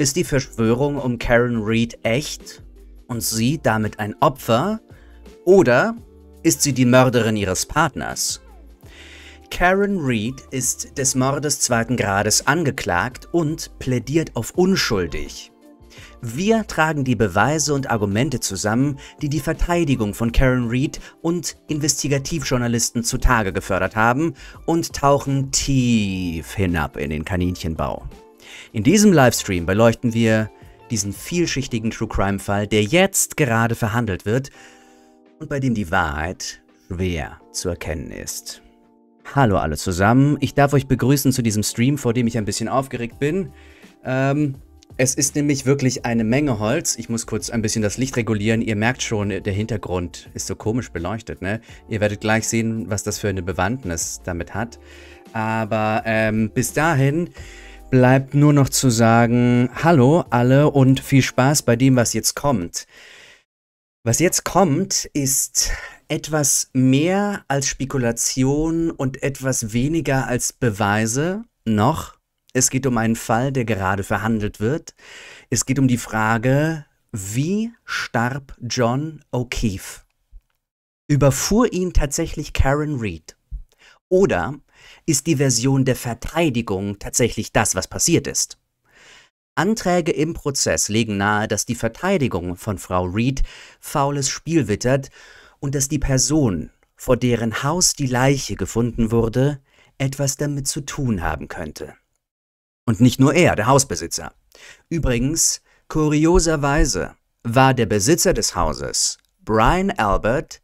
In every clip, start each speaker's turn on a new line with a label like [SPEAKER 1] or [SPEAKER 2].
[SPEAKER 1] Ist die Verschwörung um Karen Reed echt und sie damit ein Opfer? Oder ist sie die Mörderin ihres Partners? Karen Reed ist des Mordes zweiten Grades angeklagt und plädiert auf unschuldig. Wir tragen die Beweise und Argumente zusammen, die die Verteidigung von Karen Reed und Investigativjournalisten zutage gefördert haben und tauchen tief hinab in den Kaninchenbau. In diesem Livestream beleuchten wir diesen vielschichtigen True Crime-Fall, der jetzt gerade verhandelt wird und bei dem die Wahrheit schwer zu erkennen ist. Hallo alle zusammen, ich darf euch begrüßen zu diesem Stream, vor dem ich ein bisschen aufgeregt bin. Ähm, es ist nämlich wirklich eine Menge Holz. Ich muss kurz ein bisschen das Licht regulieren. Ihr merkt schon, der Hintergrund ist so komisch beleuchtet, ne? Ihr werdet gleich sehen, was das für eine Bewandtnis damit hat. Aber ähm, bis dahin bleibt nur noch zu sagen, hallo alle und viel Spaß bei dem, was jetzt kommt. Was jetzt kommt, ist etwas mehr als Spekulation und etwas weniger als Beweise noch. Es geht um einen Fall, der gerade verhandelt wird. Es geht um die Frage, wie starb John O'Keefe? Überfuhr ihn tatsächlich Karen Reed? Oder ist die Version der Verteidigung tatsächlich das, was passiert ist. Anträge im Prozess legen nahe, dass die Verteidigung von Frau Reed faules Spiel wittert und dass die Person, vor deren Haus die Leiche gefunden wurde, etwas damit zu tun haben könnte. Und nicht nur er, der Hausbesitzer. Übrigens, kurioserweise war der Besitzer des Hauses, Brian Albert,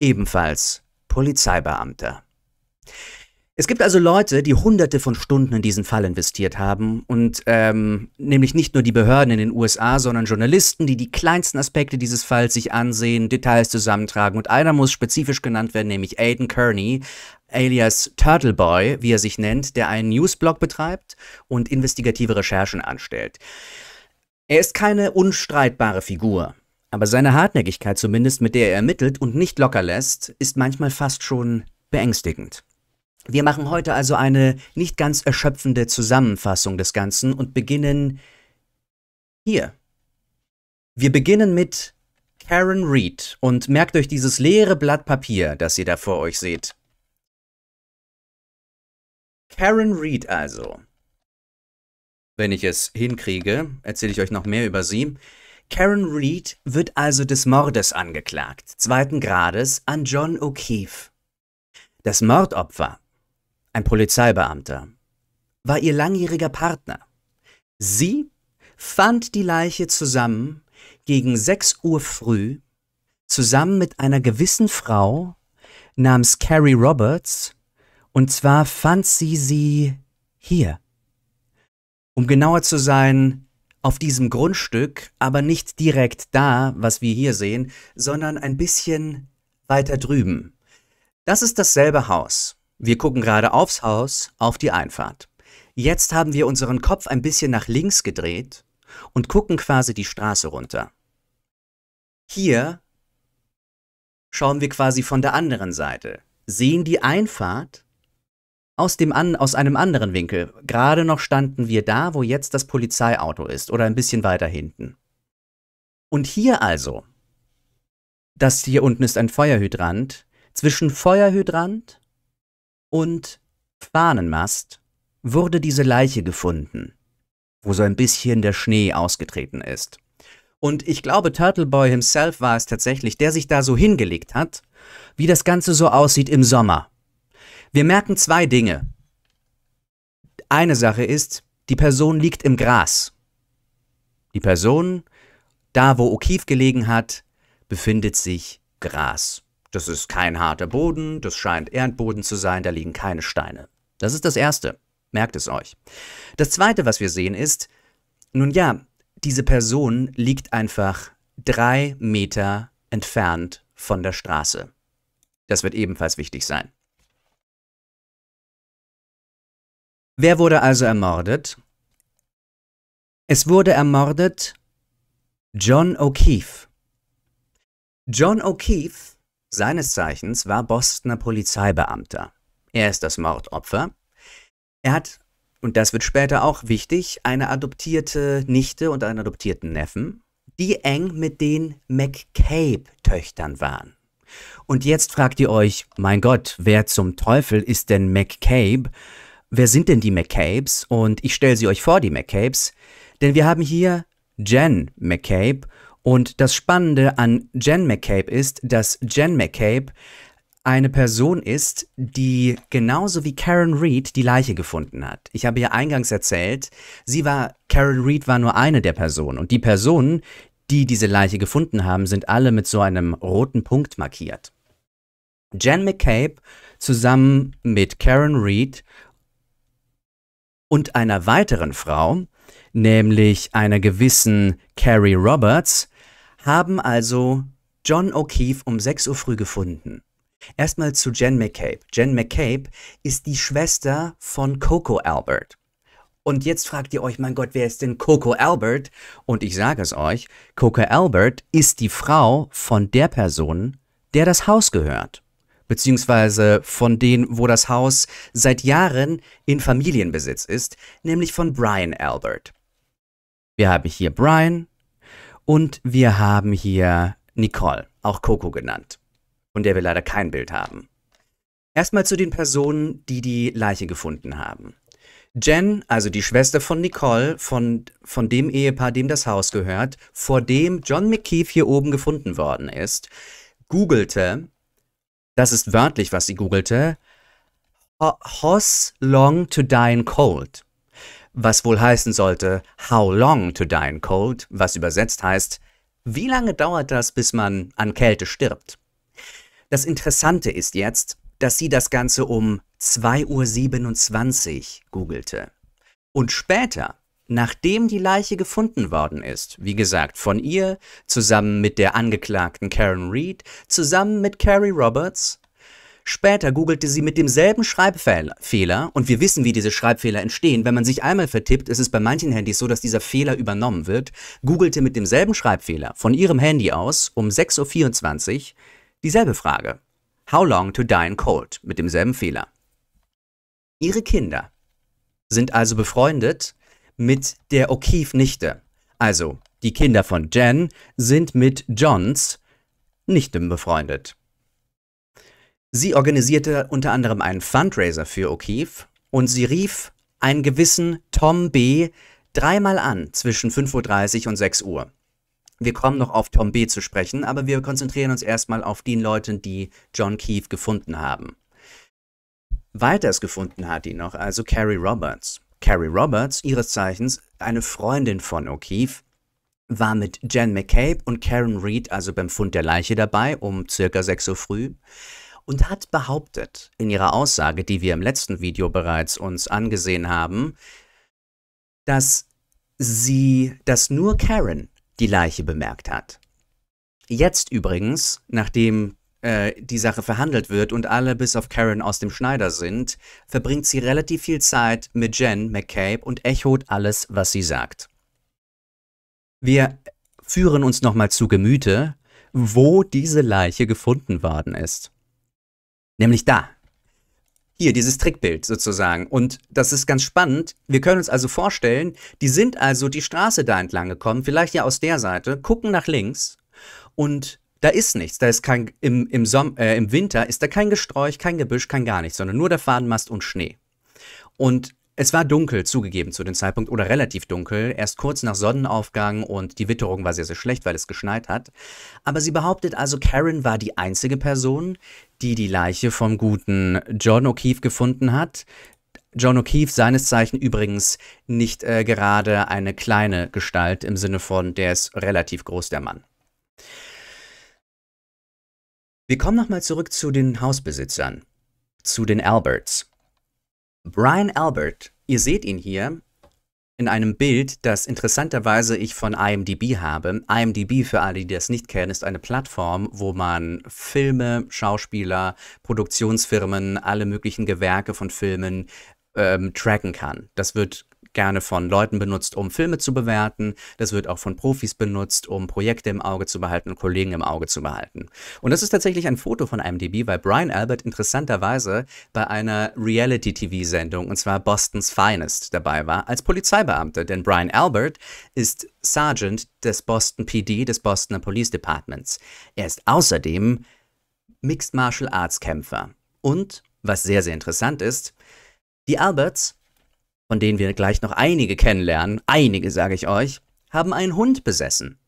[SPEAKER 1] ebenfalls Polizeibeamter. Es gibt also Leute, die hunderte von Stunden in diesen Fall investiert haben und ähm, nämlich nicht nur die Behörden in den USA, sondern Journalisten, die die kleinsten Aspekte dieses Falls sich ansehen, Details zusammentragen und einer muss spezifisch genannt werden, nämlich Aiden Kearney, alias Turtle Boy, wie er sich nennt, der einen Newsblog betreibt und investigative Recherchen anstellt. Er ist keine unstreitbare Figur, aber seine Hartnäckigkeit zumindest, mit der er ermittelt und nicht locker lässt, ist manchmal fast schon beängstigend. Wir machen heute also eine nicht ganz erschöpfende Zusammenfassung des Ganzen und beginnen hier. Wir beginnen mit Karen Reed und merkt euch dieses leere Blatt Papier, das ihr da vor euch seht. Karen Reed also. Wenn ich es hinkriege, erzähle ich euch noch mehr über sie. Karen Reed wird also des Mordes angeklagt, zweiten Grades, an John O'Keefe. Das Mordopfer ein Polizeibeamter, war ihr langjähriger Partner. Sie fand die Leiche zusammen gegen 6 Uhr früh, zusammen mit einer gewissen Frau namens Carrie Roberts, und zwar fand sie sie hier. Um genauer zu sein, auf diesem Grundstück, aber nicht direkt da, was wir hier sehen, sondern ein bisschen weiter drüben. Das ist dasselbe Haus. Wir gucken gerade aufs Haus, auf die Einfahrt. Jetzt haben wir unseren Kopf ein bisschen nach links gedreht und gucken quasi die Straße runter. Hier schauen wir quasi von der anderen Seite, sehen die Einfahrt aus, dem an, aus einem anderen Winkel. Gerade noch standen wir da, wo jetzt das Polizeiauto ist oder ein bisschen weiter hinten. Und hier also, das hier unten ist ein Feuerhydrant, zwischen Feuerhydrant und Fahnenmast wurde diese Leiche gefunden, wo so ein bisschen der Schnee ausgetreten ist. Und ich glaube, Turtleboy himself war es tatsächlich, der sich da so hingelegt hat, wie das Ganze so aussieht im Sommer. Wir merken zwei Dinge. Eine Sache ist, die Person liegt im Gras. Die Person, da wo O'Keefe gelegen hat, befindet sich Gras. Das ist kein harter Boden, das scheint Erdboden zu sein, da liegen keine Steine. Das ist das Erste. Merkt es euch. Das Zweite, was wir sehen, ist, nun ja, diese Person liegt einfach drei Meter entfernt von der Straße. Das wird ebenfalls wichtig sein.
[SPEAKER 2] Wer wurde also ermordet? Es wurde ermordet John O'Keefe.
[SPEAKER 1] John O'Keefe seines Zeichens war Bostoner Polizeibeamter. Er ist das Mordopfer. Er hat, und das wird später auch wichtig, eine adoptierte Nichte und einen adoptierten Neffen, die eng mit den McCabe-Töchtern waren. Und jetzt fragt ihr euch, mein Gott, wer zum Teufel ist denn McCabe? Wer sind denn die McCabes? Und ich stelle sie euch vor, die McCabes, denn wir haben hier Jen McCabe und das Spannende an Jen McCabe ist, dass Jen McCabe eine Person ist, die genauso wie Karen Reed die Leiche gefunden hat. Ich habe ja eingangs erzählt, sie war, Karen Reed war nur eine der Personen. Und die Personen, die diese Leiche gefunden haben, sind alle mit so einem roten Punkt markiert. Jen McCabe zusammen mit Karen Reed und einer weiteren Frau, nämlich einer gewissen Carrie Roberts, haben also John O'Keefe um 6 Uhr früh gefunden. Erstmal zu Jen McCabe. Jen McCabe ist die Schwester von Coco Albert. Und jetzt fragt ihr euch, mein Gott, wer ist denn Coco Albert? Und ich sage es euch, Coco Albert ist die Frau von der Person, der das Haus gehört. Beziehungsweise von denen, wo das Haus seit Jahren in Familienbesitz ist, nämlich von Brian Albert. Wir haben hier Brian, und wir haben hier Nicole, auch Coco genannt, von der wir leider kein Bild haben. Erstmal zu den Personen, die die Leiche gefunden haben. Jen, also die Schwester von Nicole, von, von dem Ehepaar, dem das Haus gehört, vor dem John McKeith hier oben gefunden worden ist, googelte, das ist wörtlich, was sie googelte, Hoss long to die in cold was wohl heißen sollte How long to die in cold, was übersetzt heißt, wie lange dauert das, bis man an Kälte stirbt? Das Interessante ist jetzt, dass sie das Ganze um 2.27 Uhr googelte. Und später, nachdem die Leiche gefunden worden ist, wie gesagt, von ihr, zusammen mit der Angeklagten Karen Reed, zusammen mit Carrie Roberts, Später googelte sie mit demselben Schreibfehler und wir wissen, wie diese Schreibfehler entstehen. Wenn man sich einmal vertippt, ist es bei manchen Handys so, dass dieser Fehler übernommen wird. Googelte mit demselben Schreibfehler von ihrem Handy aus um 6.24 Uhr dieselbe Frage. How long to die in cold? Mit demselben Fehler. Ihre Kinder sind also befreundet mit der O'Keefe-Nichte. Also, die Kinder von Jen sind mit Johns Nichte befreundet. Sie organisierte unter anderem einen Fundraiser für O'Keefe und sie rief einen gewissen Tom B. dreimal an zwischen 5.30 Uhr und 6 Uhr. Wir kommen noch auf Tom B. zu sprechen, aber wir konzentrieren uns erstmal auf den Leuten, die John Keefe gefunden haben. Weiters gefunden hat ihn noch also Carrie Roberts. Carrie Roberts, ihres Zeichens eine Freundin von O'Keefe, war mit Jen McCabe und Karen Reed also beim Fund der Leiche dabei um circa 6 Uhr früh und hat behauptet, in ihrer Aussage, die wir im letzten Video bereits uns angesehen haben, dass sie, dass nur Karen die Leiche bemerkt hat. Jetzt übrigens, nachdem äh, die Sache verhandelt wird und alle bis auf Karen aus dem Schneider sind, verbringt sie relativ viel Zeit mit Jen McCabe und echot alles, was sie sagt. Wir führen uns nochmal zu Gemüte, wo diese Leiche gefunden worden ist. Nämlich da. Hier, dieses Trickbild sozusagen. Und das ist ganz spannend. Wir können uns also vorstellen, die sind also die Straße da entlang gekommen, vielleicht ja aus der Seite, gucken nach links und da ist nichts. Da ist kein, im, im, Som äh, im Winter ist da kein Gesträuch, kein Gebüsch, kein gar nichts, sondern nur der Fadenmast und Schnee. Und es war dunkel, zugegeben zu dem Zeitpunkt, oder relativ dunkel, erst kurz nach Sonnenaufgang und die Witterung war sehr, sehr schlecht, weil es geschneit hat. Aber sie behauptet also, Karen war die einzige Person, die die Leiche vom guten John O'Keefe gefunden hat. John O'Keefe, seines Zeichen übrigens nicht äh, gerade eine kleine Gestalt im Sinne von, der ist relativ groß, der Mann. Wir kommen nochmal zurück zu den Hausbesitzern, zu den Alberts. Brian Albert, ihr seht ihn hier in einem Bild, das interessanterweise ich von IMDb habe. IMDb, für alle, die das nicht kennen, ist eine Plattform, wo man Filme, Schauspieler, Produktionsfirmen, alle möglichen Gewerke von Filmen ähm, tracken kann. Das wird gerne von Leuten benutzt, um Filme zu bewerten. Das wird auch von Profis benutzt, um Projekte im Auge zu behalten und Kollegen im Auge zu behalten. Und das ist tatsächlich ein Foto von IMDb, weil Brian Albert interessanterweise bei einer Reality-TV-Sendung, und zwar Boston's Finest, dabei war, als Polizeibeamter. Denn Brian Albert ist Sergeant des Boston PD, des Bostoner Police Departments. Er ist außerdem Mixed Martial Arts Kämpfer. Und, was sehr, sehr interessant ist, die Alberts von denen wir gleich noch einige kennenlernen, einige sage ich euch, haben einen Hund besessen.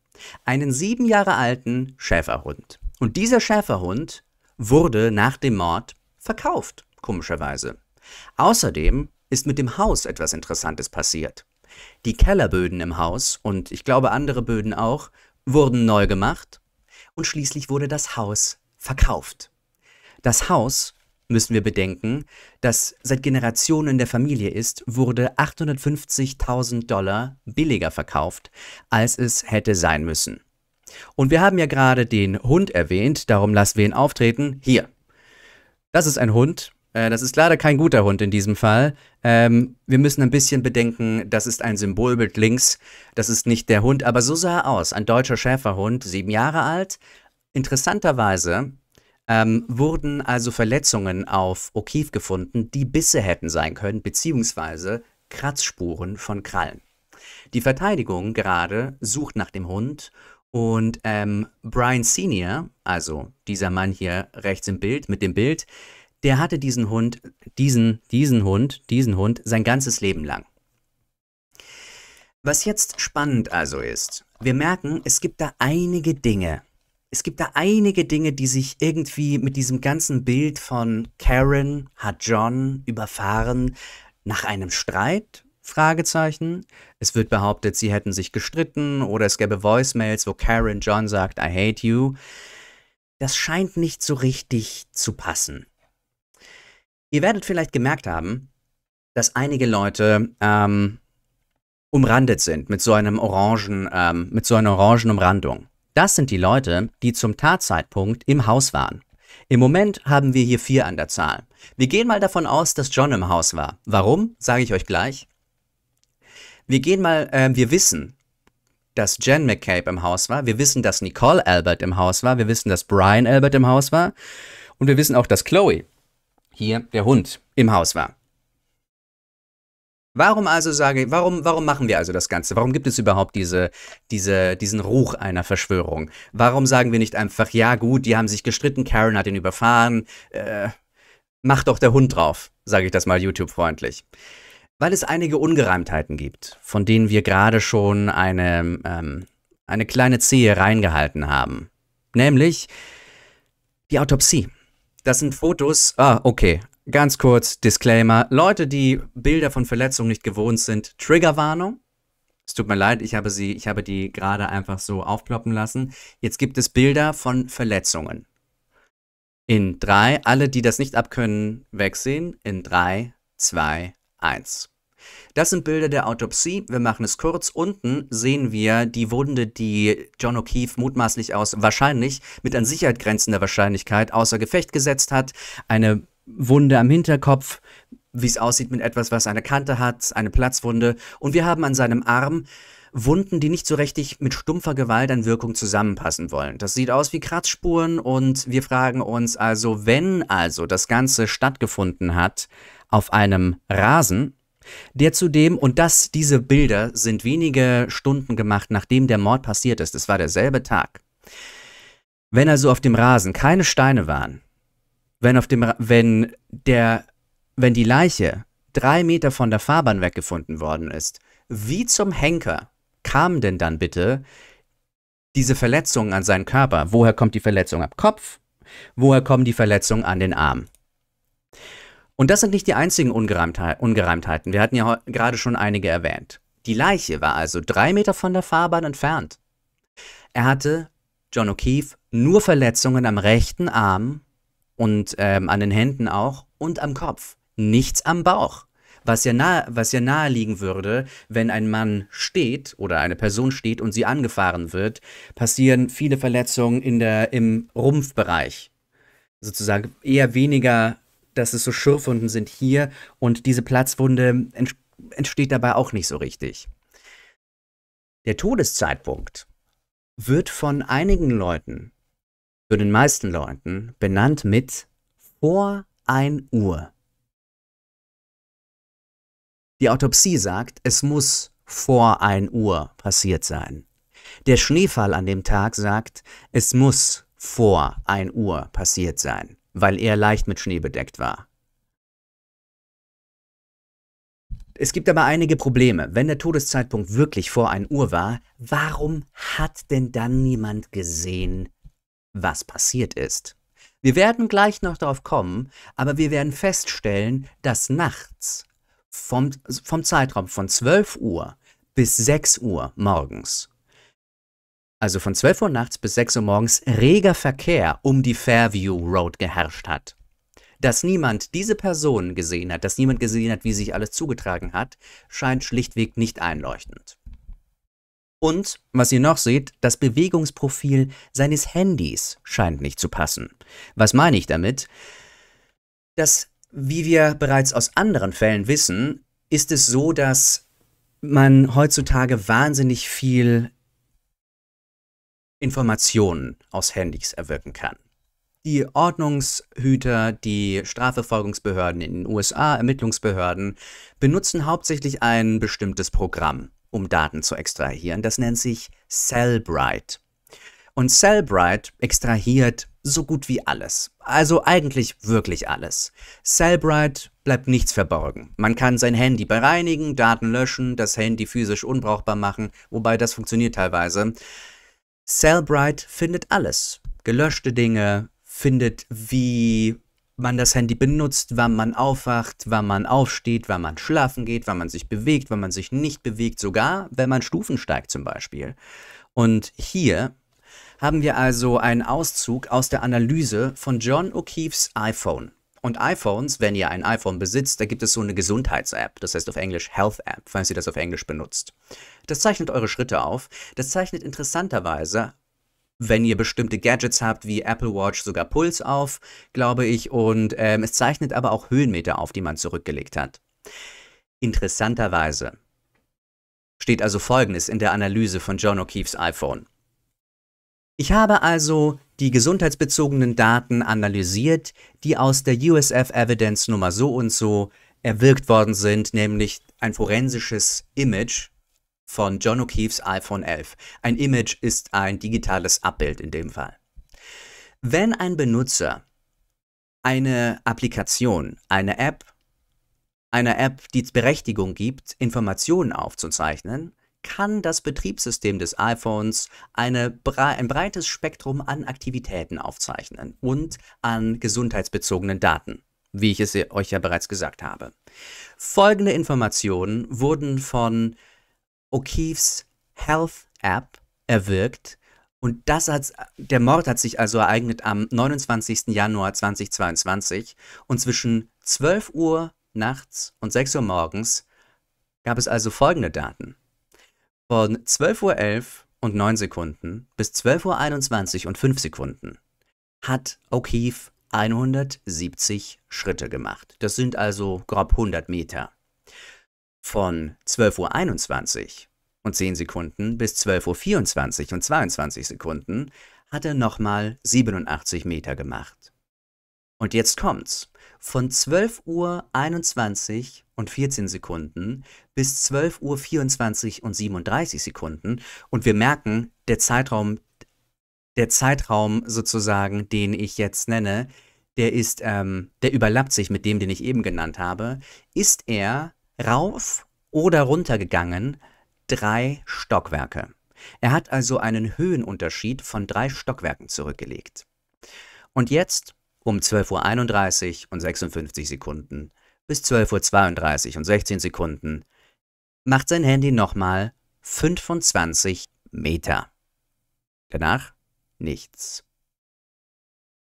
[SPEAKER 1] Einen sieben Jahre alten Schäferhund. Und dieser Schäferhund wurde nach dem Mord verkauft, komischerweise. Außerdem ist mit dem Haus etwas Interessantes passiert. Die Kellerböden im Haus und ich glaube andere Böden auch wurden neu gemacht und schließlich wurde das Haus verkauft. Das Haus müssen wir bedenken, dass seit Generationen in der Familie ist, wurde 850.000 Dollar billiger verkauft, als es hätte sein müssen. Und wir haben ja gerade den Hund erwähnt, darum lassen wir ihn auftreten. Hier. Das ist ein Hund. Äh, das ist leider kein guter Hund in diesem Fall. Ähm, wir müssen ein bisschen bedenken, das ist ein Symbolbild links. Das ist nicht der Hund, aber so sah er aus. Ein deutscher Schäferhund, sieben Jahre alt. Interessanterweise ähm, wurden also Verletzungen auf O'Keefe gefunden, die Bisse hätten sein können, beziehungsweise Kratzspuren von Krallen. Die Verteidigung gerade sucht nach dem Hund und ähm, Brian Senior, also dieser Mann hier rechts im Bild mit dem Bild, der hatte diesen Hund, diesen, diesen Hund, diesen Hund sein ganzes Leben lang. Was jetzt spannend also ist, wir merken, es gibt da einige Dinge, es gibt da einige Dinge, die sich irgendwie mit diesem ganzen Bild von Karen hat John überfahren nach einem Streit Fragezeichen. Es wird behauptet, sie hätten sich gestritten oder es gäbe Voicemails, wo Karen John sagt, I hate you. Das scheint nicht so richtig zu passen. Ihr werdet vielleicht gemerkt haben, dass einige Leute ähm, umrandet sind mit so einem orangen, ähm, mit so einer orangen Umrandung. Das sind die Leute, die zum Tatzeitpunkt im Haus waren. Im Moment haben wir hier vier an der Zahl. Wir gehen mal davon aus, dass John im Haus war. Warum, sage ich euch gleich. Wir gehen mal, äh, wir wissen, dass Jen McCabe im Haus war. Wir wissen, dass Nicole Albert im Haus war. Wir wissen, dass Brian Albert im Haus war. Und wir wissen auch, dass Chloe, hier der Hund, im Haus war. Warum also sage ich, warum, warum machen wir also das Ganze? Warum gibt es überhaupt diese, diese, diesen Ruch einer Verschwörung? Warum sagen wir nicht einfach, ja gut, die haben sich gestritten, Karen hat ihn überfahren, äh, macht doch der Hund drauf, sage ich das mal YouTube-freundlich. Weil es einige Ungereimtheiten gibt, von denen wir gerade schon eine, ähm, eine kleine Zehe reingehalten haben. Nämlich die Autopsie. Das sind Fotos, ah, okay, Ganz kurz, Disclaimer. Leute, die Bilder von Verletzungen nicht gewohnt sind, Triggerwarnung. Es tut mir leid, ich habe sie, ich habe die gerade einfach so aufploppen lassen. Jetzt gibt es Bilder von Verletzungen. In drei, alle, die das nicht abkönnen, wegsehen. In drei, zwei, eins. Das sind Bilder der Autopsie. Wir machen es kurz. Unten sehen wir die Wunde, die John O'Keefe mutmaßlich aus wahrscheinlich mit an Sicherheit grenzender Wahrscheinlichkeit außer Gefecht gesetzt hat. Eine Wunde am Hinterkopf, wie es aussieht mit etwas, was eine Kante hat, eine Platzwunde. Und wir haben an seinem Arm Wunden, die nicht so richtig mit stumpfer Gewalt an Wirkung zusammenpassen wollen. Das sieht aus wie Kratzspuren und wir fragen uns also, wenn also das Ganze stattgefunden hat auf einem Rasen, der zudem, und das, diese Bilder sind wenige Stunden gemacht, nachdem der Mord passiert ist, es war derselbe Tag. Wenn also auf dem Rasen keine Steine waren, wenn auf dem, wenn der, wenn die Leiche drei Meter von der Fahrbahn weggefunden worden ist, wie zum Henker kam denn dann bitte diese Verletzung an seinen Körper? Woher kommt die Verletzung am Kopf? Woher kommen die Verletzungen an den Arm? Und das sind nicht die einzigen Ungereimtheiten. Wir hatten ja gerade schon einige erwähnt. Die Leiche war also drei Meter von der Fahrbahn entfernt. Er hatte, John O'Keefe, nur Verletzungen am rechten Arm und ähm, an den Händen auch und am Kopf, nichts am Bauch. Was ja, nahe, was ja naheliegen würde, wenn ein Mann steht oder eine Person steht und sie angefahren wird, passieren viele Verletzungen in der, im Rumpfbereich. Sozusagen eher weniger, dass es so Schürfwunden sind hier und diese Platzwunde ent entsteht dabei auch nicht so richtig. Der Todeszeitpunkt wird von einigen Leuten für den meisten Leuten benannt mit vor 1 Uhr. Die Autopsie sagt, es muss vor 1 Uhr passiert sein. Der Schneefall an dem Tag sagt, es muss vor 1 Uhr passiert sein, weil er leicht mit Schnee bedeckt war. Es gibt aber einige Probleme. Wenn der Todeszeitpunkt wirklich vor 1 Uhr war, warum hat denn dann niemand gesehen, was passiert ist. Wir werden gleich noch darauf kommen, aber wir werden feststellen, dass nachts vom, vom Zeitraum von 12 Uhr bis 6 Uhr morgens, also von 12 Uhr nachts bis 6 Uhr morgens, reger Verkehr um die Fairview Road geherrscht hat. Dass niemand diese Person gesehen hat, dass niemand gesehen hat, wie sich alles zugetragen hat, scheint schlichtweg nicht einleuchtend. Und, was ihr noch seht, das Bewegungsprofil seines Handys scheint nicht zu passen. Was meine ich damit? Das, wie wir bereits aus anderen Fällen wissen, ist es so, dass man heutzutage wahnsinnig viel Informationen aus Handys erwirken kann. Die Ordnungshüter, die Strafverfolgungsbehörden in den USA, Ermittlungsbehörden, benutzen hauptsächlich ein bestimmtes Programm um Daten zu extrahieren. Das nennt sich Cellbrite. Und Cellbrite extrahiert so gut wie alles. Also eigentlich wirklich alles. Cellbrite bleibt nichts verborgen. Man kann sein Handy bereinigen, Daten löschen, das Handy physisch unbrauchbar machen, wobei das funktioniert teilweise. Cellbrite findet alles. Gelöschte Dinge, findet, wie man das Handy benutzt, wann man aufwacht, wann man aufsteht, wann man schlafen geht, wann man sich bewegt, wann man sich nicht bewegt, sogar wenn man Stufen steigt zum Beispiel. Und hier haben wir also einen Auszug aus der Analyse von John O'Keefe's iPhone. Und iPhones, wenn ihr ein iPhone besitzt, da gibt es so eine Gesundheits-App, das heißt auf Englisch Health App, falls ihr das auf Englisch benutzt. Das zeichnet eure Schritte auf, das zeichnet interessanterweise wenn ihr bestimmte Gadgets habt, wie Apple Watch, sogar Puls auf, glaube ich. Und ähm, es zeichnet aber auch Höhenmeter auf, die man zurückgelegt hat. Interessanterweise steht also Folgendes in der Analyse von John O'Keefe's iPhone. Ich habe also die gesundheitsbezogenen Daten analysiert, die aus der USF Evidence Nummer so und so erwirkt worden sind, nämlich ein forensisches Image von John O'Keefe's iPhone 11. Ein Image ist ein digitales Abbild in dem Fall. Wenn ein Benutzer eine Applikation, eine App, einer App die Berechtigung gibt, Informationen aufzuzeichnen, kann das Betriebssystem des iPhones eine, ein breites Spektrum an Aktivitäten aufzeichnen und an gesundheitsbezogenen Daten, wie ich es euch ja bereits gesagt habe. Folgende Informationen wurden von O'Keefe's Health App erwirkt. Und das hat, der Mord hat sich also ereignet am 29. Januar 2022. Und zwischen 12 Uhr nachts und 6 Uhr morgens gab es also folgende Daten. Von 12.11 Uhr und 9 Sekunden bis 12.21 Uhr und 5 Sekunden hat O'Keefe 170 Schritte gemacht. Das sind also grob 100 Meter von 12.21 Uhr und 10 Sekunden bis 12.24 Uhr und 22 Sekunden hat er nochmal 87 Meter gemacht. Und jetzt kommt's. Von 12.21 Uhr und 14 Sekunden bis 12.24 Uhr und 37 Sekunden. Und wir merken, der Zeitraum, der Zeitraum sozusagen, den ich jetzt nenne, der ist, ähm, der überlappt sich mit dem, den ich eben genannt habe, ist er rauf oder runter gegangen, drei Stockwerke. Er hat also einen Höhenunterschied von drei Stockwerken zurückgelegt. Und jetzt um 12.31 Uhr und 56 Sekunden bis 12.32 Uhr und 16 Sekunden macht sein Handy nochmal 25 Meter. Danach nichts.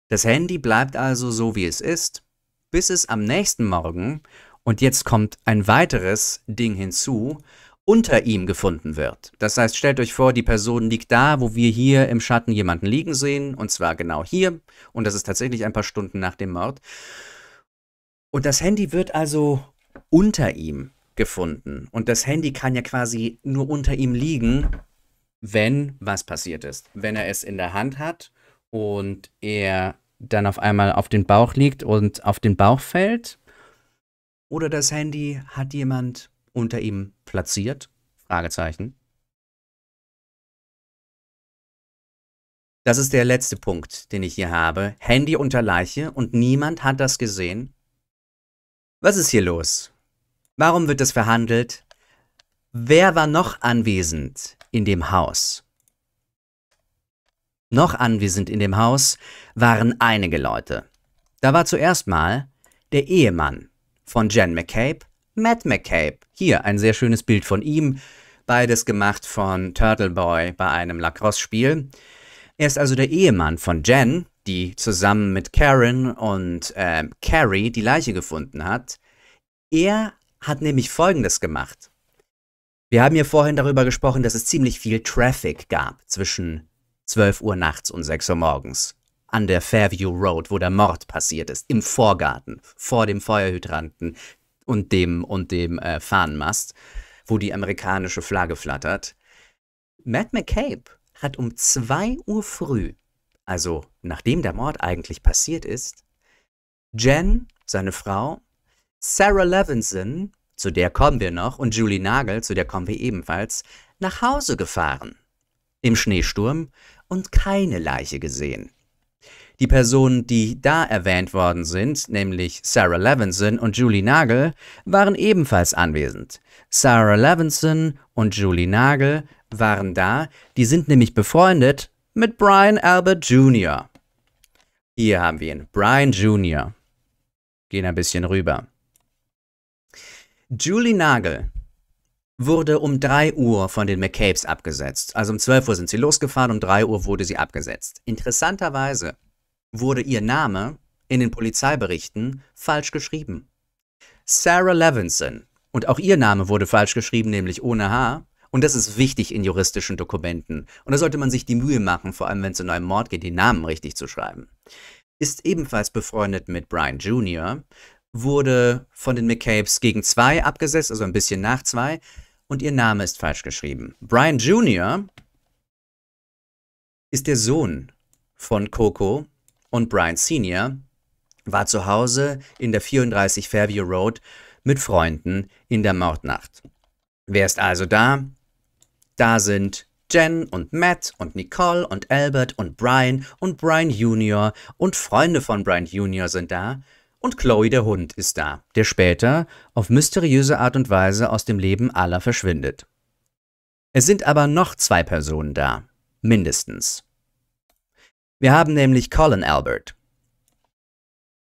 [SPEAKER 1] Das Handy bleibt also so, wie es ist, bis es am nächsten Morgen und jetzt kommt ein weiteres Ding hinzu, unter ihm gefunden wird. Das heißt, stellt euch vor, die Person liegt da, wo wir hier im Schatten jemanden liegen sehen, und zwar genau hier, und das ist tatsächlich ein paar Stunden nach dem Mord. Und das Handy wird also unter ihm gefunden. Und das Handy kann ja quasi nur unter ihm liegen, wenn was passiert ist. Wenn er es in der Hand hat und er dann auf einmal auf den Bauch liegt und auf den Bauch fällt
[SPEAKER 2] oder das Handy hat jemand unter ihm platziert? Fragezeichen. Das ist der letzte Punkt, den ich hier habe. Handy unter Leiche und niemand hat das gesehen.
[SPEAKER 1] Was ist hier los? Warum wird das verhandelt? Wer war noch anwesend in dem Haus? Noch anwesend in dem Haus waren einige Leute. Da war zuerst mal der Ehemann von Jen McCabe, Matt McCabe. Hier ein sehr schönes Bild von ihm, beides gemacht von Turtle Boy bei einem Lacrosse-Spiel. Er ist also der Ehemann von Jen, die zusammen mit Karen und äh, Carrie die Leiche gefunden hat. Er hat nämlich Folgendes gemacht. Wir haben ja vorhin darüber gesprochen, dass es ziemlich viel Traffic gab zwischen 12 Uhr nachts und 6 Uhr morgens an der Fairview Road, wo der Mord passiert ist, im Vorgarten, vor dem Feuerhydranten und dem, und dem äh, Fahnenmast, wo die amerikanische Flagge flattert. Matt McCabe hat um 2 Uhr früh, also nachdem der Mord eigentlich passiert ist, Jen, seine Frau, Sarah Levinson, zu der kommen wir noch, und Julie Nagel, zu der kommen wir ebenfalls, nach Hause gefahren. Im Schneesturm und keine Leiche gesehen. Die Personen, die da erwähnt worden sind, nämlich Sarah Levinson und Julie Nagel, waren ebenfalls anwesend. Sarah Levinson und Julie Nagel waren da, die sind nämlich befreundet mit Brian Albert Jr. Hier haben wir ihn, Brian Jr. Gehen ein bisschen rüber. Julie Nagel wurde um 3 Uhr von den McCabes abgesetzt. Also um 12 Uhr sind sie losgefahren, um 3 Uhr wurde sie abgesetzt. Interessanterweise wurde ihr Name in den Polizeiberichten falsch geschrieben. Sarah Levinson, und auch ihr Name wurde falsch geschrieben, nämlich ohne H, und das ist wichtig in juristischen Dokumenten. Und da sollte man sich die Mühe machen, vor allem wenn es um einen Mord geht, die Namen richtig zu schreiben. Ist ebenfalls befreundet mit Brian Jr., wurde von den McCabes gegen zwei abgesetzt, also ein bisschen nach zwei, und ihr Name ist falsch geschrieben. Brian Jr. ist der Sohn von Coco und Brian Sr. war zu Hause in der 34 Fairview Road mit Freunden in der Mordnacht. Wer ist also da? Da sind Jen und Matt und Nicole und Albert und Brian und Brian Jr. und Freunde von Brian Jr. sind da. Und Chloe der Hund ist da, der später auf mysteriöse Art und Weise aus dem Leben aller verschwindet. Es sind aber noch zwei Personen da, mindestens. Wir haben nämlich Colin Albert.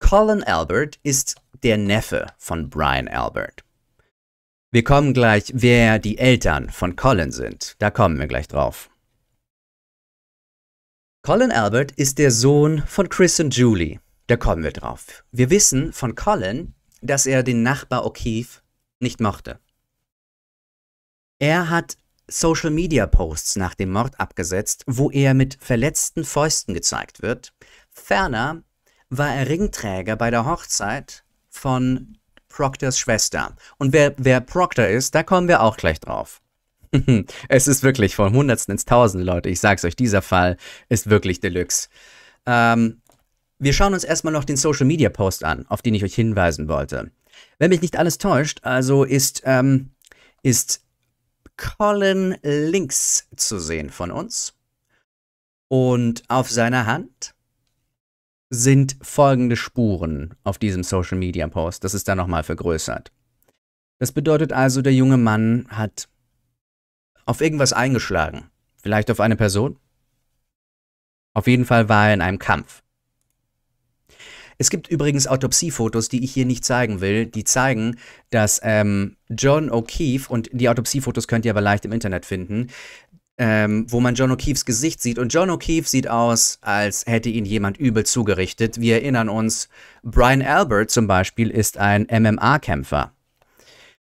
[SPEAKER 1] Colin Albert ist der Neffe von Brian Albert. Wir kommen gleich, wer die Eltern von Colin sind. Da kommen wir gleich drauf. Colin Albert ist der Sohn von Chris und Julie. Da kommen wir drauf. Wir wissen von Colin, dass er den Nachbar O'Keefe nicht mochte. Er hat Social-Media-Posts nach dem Mord abgesetzt, wo er mit verletzten Fäusten gezeigt wird. Ferner war er Ringträger bei der Hochzeit von Proctors Schwester. Und wer, wer Proctor ist, da kommen wir auch gleich drauf. es ist wirklich von Hundertsten ins Tausende, Leute. Ich sag's euch, dieser Fall ist wirklich Deluxe. Ähm, wir schauen uns erstmal noch den Social Media Post an, auf den ich euch hinweisen wollte. Wenn mich nicht alles täuscht, also ist, ähm, ist Colin links zu sehen von uns. Und auf seiner Hand sind folgende Spuren auf diesem Social Media Post. Das ist dann nochmal vergrößert. Das bedeutet also, der junge Mann hat auf irgendwas eingeschlagen. Vielleicht auf eine Person? Auf jeden Fall war er in einem Kampf. Es gibt übrigens Autopsiefotos, die ich hier nicht zeigen will, die zeigen, dass ähm, John O'Keefe, und die Autopsiefotos könnt ihr aber leicht im Internet finden, ähm, wo man John O'Keefes Gesicht sieht. Und John O'Keefe sieht aus, als hätte ihn jemand übel zugerichtet. Wir erinnern uns, Brian Albert zum Beispiel ist ein MMA-Kämpfer.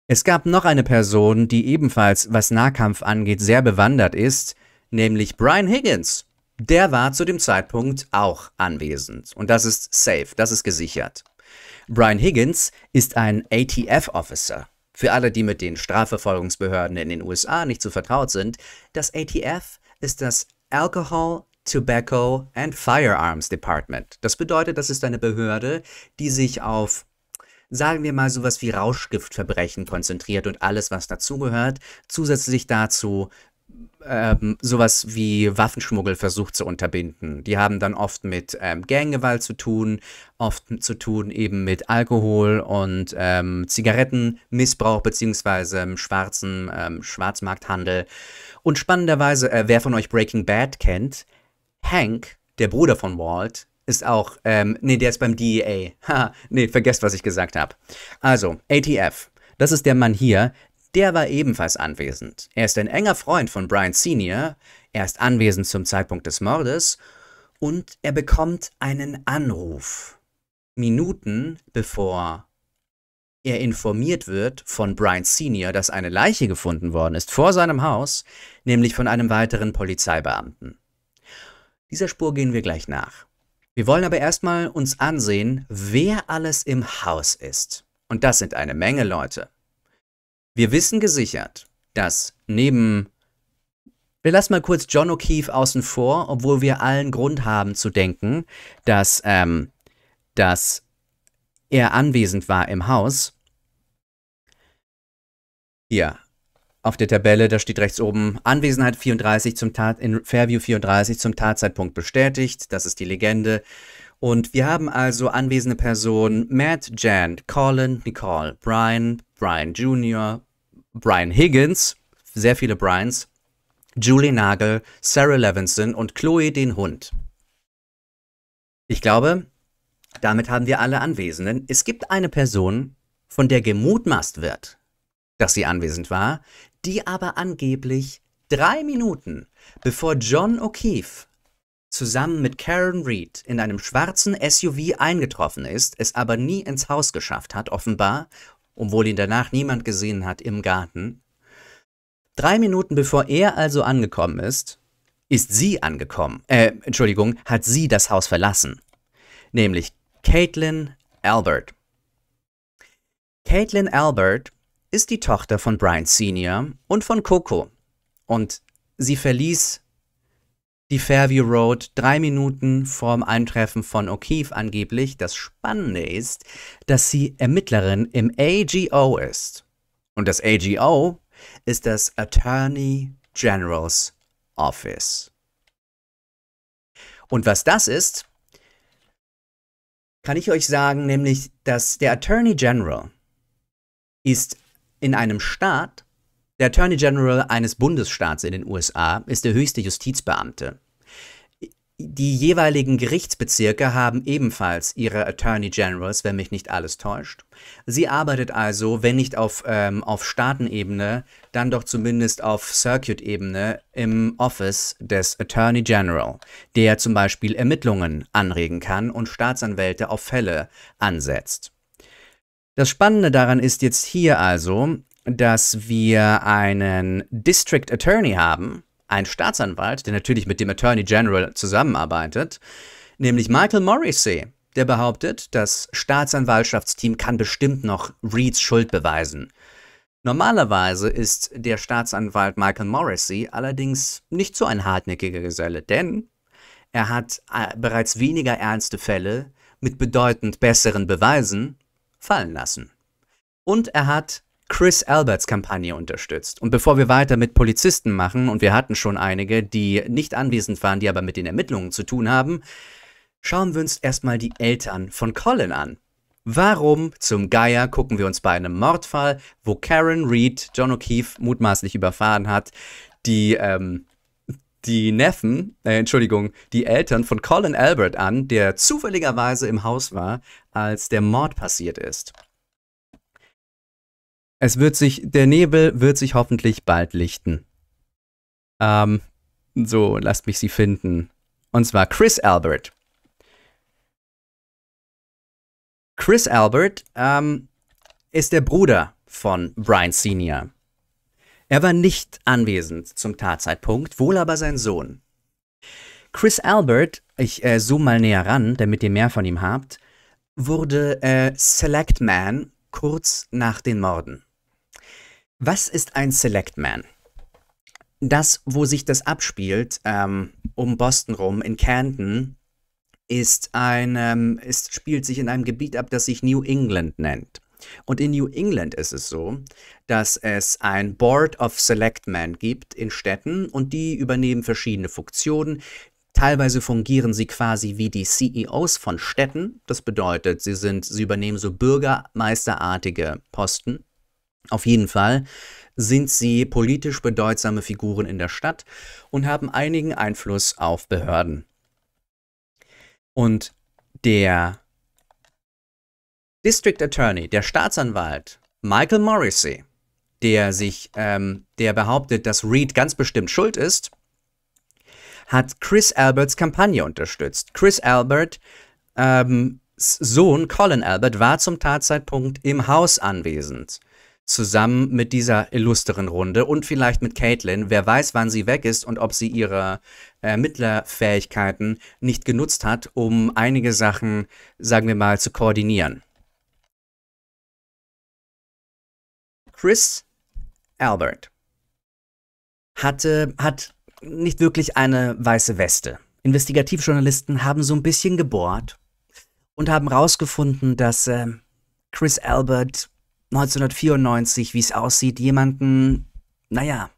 [SPEAKER 1] Es gab noch eine Person, die ebenfalls, was Nahkampf angeht, sehr bewandert ist, nämlich Brian Higgins der war zu dem Zeitpunkt auch anwesend. Und das ist safe, das ist gesichert. Brian Higgins ist ein ATF-Officer. Für alle, die mit den Strafverfolgungsbehörden in den USA nicht so vertraut sind, das ATF ist das Alcohol, Tobacco and Firearms Department. Das bedeutet, das ist eine Behörde, die sich auf sagen wir mal sowas wie Rauschgiftverbrechen konzentriert und alles, was dazugehört. Zusätzlich dazu ähm, sowas wie Waffenschmuggel versucht zu unterbinden. Die haben dann oft mit ähm, Ganggewalt zu tun, oft zu tun eben mit Alkohol und ähm, Zigarettenmissbrauch bzw. Ähm, schwarzen ähm, Schwarzmarkthandel. Und spannenderweise, äh, wer von euch Breaking Bad kennt, Hank, der Bruder von Walt, ist auch, ähm, nee, der ist beim DEA. Ha, nee, vergesst, was ich gesagt habe. Also, ATF, das ist der Mann hier, der war ebenfalls anwesend. Er ist ein enger Freund von Brian Senior, er ist anwesend zum Zeitpunkt des Mordes und er bekommt einen Anruf. Minuten bevor er informiert wird von Brian Senior, dass eine Leiche gefunden worden ist vor seinem Haus, nämlich von einem weiteren Polizeibeamten. Dieser Spur gehen wir gleich nach. Wir wollen aber erstmal uns ansehen, wer alles im Haus ist. Und das sind eine Menge Leute. Wir wissen gesichert, dass neben. Wir lassen mal kurz John O'Keefe außen vor, obwohl wir allen Grund haben zu denken, dass, ähm, dass er anwesend war im Haus. Hier, auf der Tabelle, da steht rechts oben, Anwesenheit 34 zum Tat, in Fairview 34 zum Tatzeitpunkt bestätigt. Das ist die Legende. Und wir haben also anwesende Personen Matt, Jan, Colin, Nicole, Brian, Brian Jr., Brian Higgins, sehr viele Brians, Julie Nagel, Sarah Levinson und Chloe den Hund. Ich glaube, damit haben wir alle Anwesenden. Es gibt eine Person, von der gemutmaßt wird, dass sie anwesend war, die aber angeblich drei Minuten bevor John O'Keefe zusammen mit Karen Reed in einem schwarzen SUV eingetroffen ist, es aber nie ins Haus geschafft hat, offenbar, obwohl ihn danach niemand gesehen hat im Garten. Drei Minuten bevor er also angekommen ist, ist sie angekommen, äh, Entschuldigung, hat sie das Haus verlassen. Nämlich Caitlin Albert. Caitlin Albert ist die Tochter von Brian Senior und von Coco. Und sie verließ die Fairview Road, drei Minuten vorm Eintreffen von O'Keefe angeblich. Das Spannende ist, dass sie Ermittlerin im AGO ist. Und das AGO ist das Attorney General's Office. Und was das ist, kann ich euch sagen, nämlich, dass der Attorney General ist in einem Staat der Attorney General eines Bundesstaats in den USA ist der höchste Justizbeamte. Die jeweiligen Gerichtsbezirke haben ebenfalls ihre Attorney Generals, wenn mich nicht alles täuscht. Sie arbeitet also, wenn nicht auf, ähm, auf Staatenebene, dann doch zumindest auf Circuit-Ebene im Office des Attorney General, der zum Beispiel Ermittlungen anregen kann und Staatsanwälte auf Fälle ansetzt. Das Spannende daran ist jetzt hier also, dass wir einen District Attorney haben, einen Staatsanwalt, der natürlich mit dem Attorney General zusammenarbeitet, nämlich Michael Morrissey, der behauptet, das Staatsanwaltschaftsteam kann bestimmt noch Reeds Schuld beweisen. Normalerweise ist der Staatsanwalt Michael Morrissey allerdings nicht so ein hartnäckiger Geselle, denn er hat äh, bereits weniger ernste Fälle mit bedeutend besseren Beweisen fallen lassen. Und er hat Chris Alberts Kampagne unterstützt. Und bevor wir weiter mit Polizisten machen, und wir hatten schon einige, die nicht anwesend waren, die aber mit den Ermittlungen zu tun haben, schauen wir uns erstmal die Eltern von Colin an. Warum zum Geier gucken wir uns bei einem Mordfall, wo Karen Reed John O'Keefe mutmaßlich überfahren hat, die, ähm, die Neffen, äh, Entschuldigung, die Eltern von Colin Albert an, der zufälligerweise im Haus war, als der Mord passiert ist? Es wird sich, der Nebel wird sich hoffentlich bald lichten. Ähm, so, lasst mich sie finden. Und zwar Chris Albert. Chris Albert ähm, ist der Bruder von Brian Senior. Er war nicht anwesend zum Tatzeitpunkt, wohl aber sein Sohn. Chris Albert, ich äh, zoome mal näher ran, damit ihr mehr von ihm habt, wurde äh, Select Man kurz nach den Morden. Was ist ein Selectman? Das, wo sich das abspielt, ähm, um Boston rum, in Canton, ist ein, ähm, ist, spielt sich in einem Gebiet ab, das sich New England nennt. Und in New England ist es so, dass es ein Board of Selectmen gibt in Städten und die übernehmen verschiedene Funktionen. Teilweise fungieren sie quasi wie die CEOs von Städten. Das bedeutet, sie sind, sie übernehmen so bürgermeisterartige Posten auf jeden Fall sind sie politisch bedeutsame Figuren in der Stadt und haben einigen Einfluss auf Behörden. Und der District Attorney, der Staatsanwalt Michael Morrissey, der sich, ähm, der behauptet, dass Reed ganz bestimmt schuld ist, hat Chris Alberts Kampagne unterstützt. Chris Albert, ähm, Sohn Colin Albert, war zum Tatzeitpunkt im Haus anwesend zusammen mit dieser illustren Runde und vielleicht mit Caitlin. Wer weiß, wann sie weg ist und ob sie ihre Ermittlerfähigkeiten äh, nicht genutzt hat,
[SPEAKER 2] um einige Sachen, sagen wir mal, zu koordinieren. Chris Albert
[SPEAKER 1] hatte, hat nicht wirklich eine weiße Weste. Investigativjournalisten haben so ein bisschen gebohrt und haben herausgefunden, dass äh, Chris Albert 1994, wie es aussieht, jemanden, naja,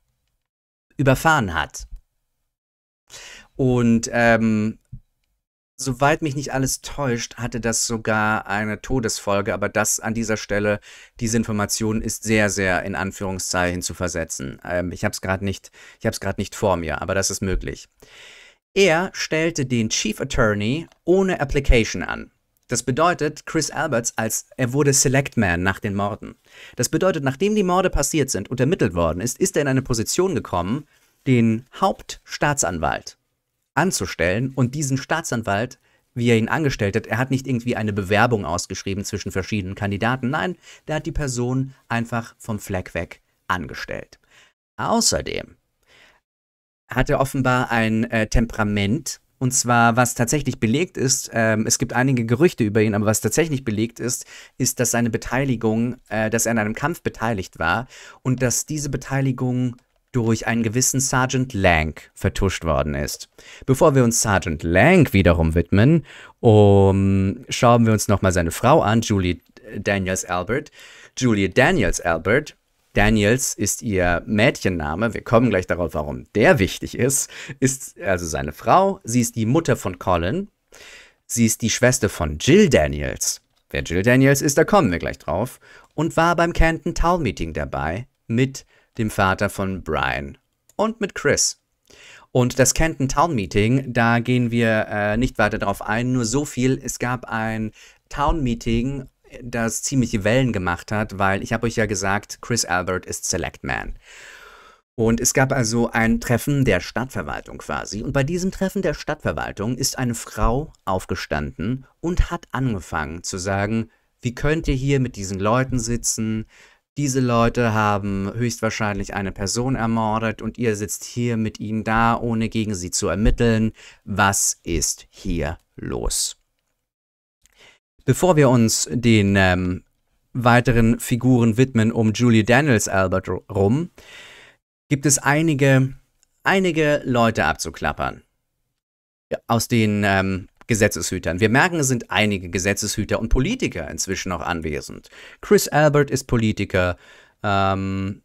[SPEAKER 1] überfahren hat. Und ähm, soweit mich nicht alles täuscht, hatte das sogar eine Todesfolge, aber das an dieser Stelle, diese Information ist sehr, sehr in Anführungszeichen zu versetzen. Ähm, ich habe es gerade nicht, ich habe es gerade nicht vor mir, aber das ist möglich. Er stellte den Chief Attorney ohne Application an. Das bedeutet, Chris Alberts als er wurde Selectman nach den Morden. Das bedeutet, nachdem die Morde passiert sind und ermittelt worden ist, ist er in eine Position gekommen, den Hauptstaatsanwalt anzustellen und diesen Staatsanwalt, wie er ihn angestellt hat, er hat nicht irgendwie eine Bewerbung ausgeschrieben zwischen verschiedenen Kandidaten, nein, der hat die Person einfach vom Fleck weg angestellt. Außerdem hat er offenbar ein äh, Temperament, und zwar, was tatsächlich belegt ist, ähm, es gibt einige Gerüchte über ihn, aber was tatsächlich belegt ist, ist, dass seine Beteiligung, äh, dass er an einem Kampf beteiligt war und dass diese Beteiligung durch einen gewissen Sergeant Lang vertuscht worden ist. Bevor wir uns Sergeant Lang wiederum widmen, um, schauen wir uns nochmal seine Frau an, Julie Daniels Albert. Julie Daniels Albert Daniels ist ihr Mädchenname. Wir kommen gleich darauf, warum der wichtig ist. Ist also seine Frau. Sie ist die Mutter von Colin. Sie ist die Schwester von Jill Daniels. Wer Jill Daniels ist, da kommen wir gleich drauf. Und war beim Canton Town Meeting dabei mit dem Vater von Brian und mit Chris. Und das Canton Town Meeting, da gehen wir äh, nicht weiter drauf ein, nur so viel. Es gab ein Town Meeting das ziemliche Wellen gemacht hat, weil ich habe euch ja gesagt, Chris Albert ist Selectman. Und es gab also ein Treffen der Stadtverwaltung quasi. Und bei diesem Treffen der Stadtverwaltung ist eine Frau aufgestanden und hat angefangen zu sagen, wie könnt ihr hier mit diesen Leuten sitzen? Diese Leute haben höchstwahrscheinlich eine Person ermordet und ihr sitzt hier mit ihnen da, ohne gegen sie zu ermitteln. Was ist hier los? Bevor wir uns den ähm, weiteren Figuren widmen um Julie Daniels Albert rum, gibt es einige, einige Leute abzuklappern aus den ähm, Gesetzeshütern. Wir merken, es sind einige Gesetzeshüter und Politiker inzwischen auch anwesend. Chris Albert ist Politiker. Ähm,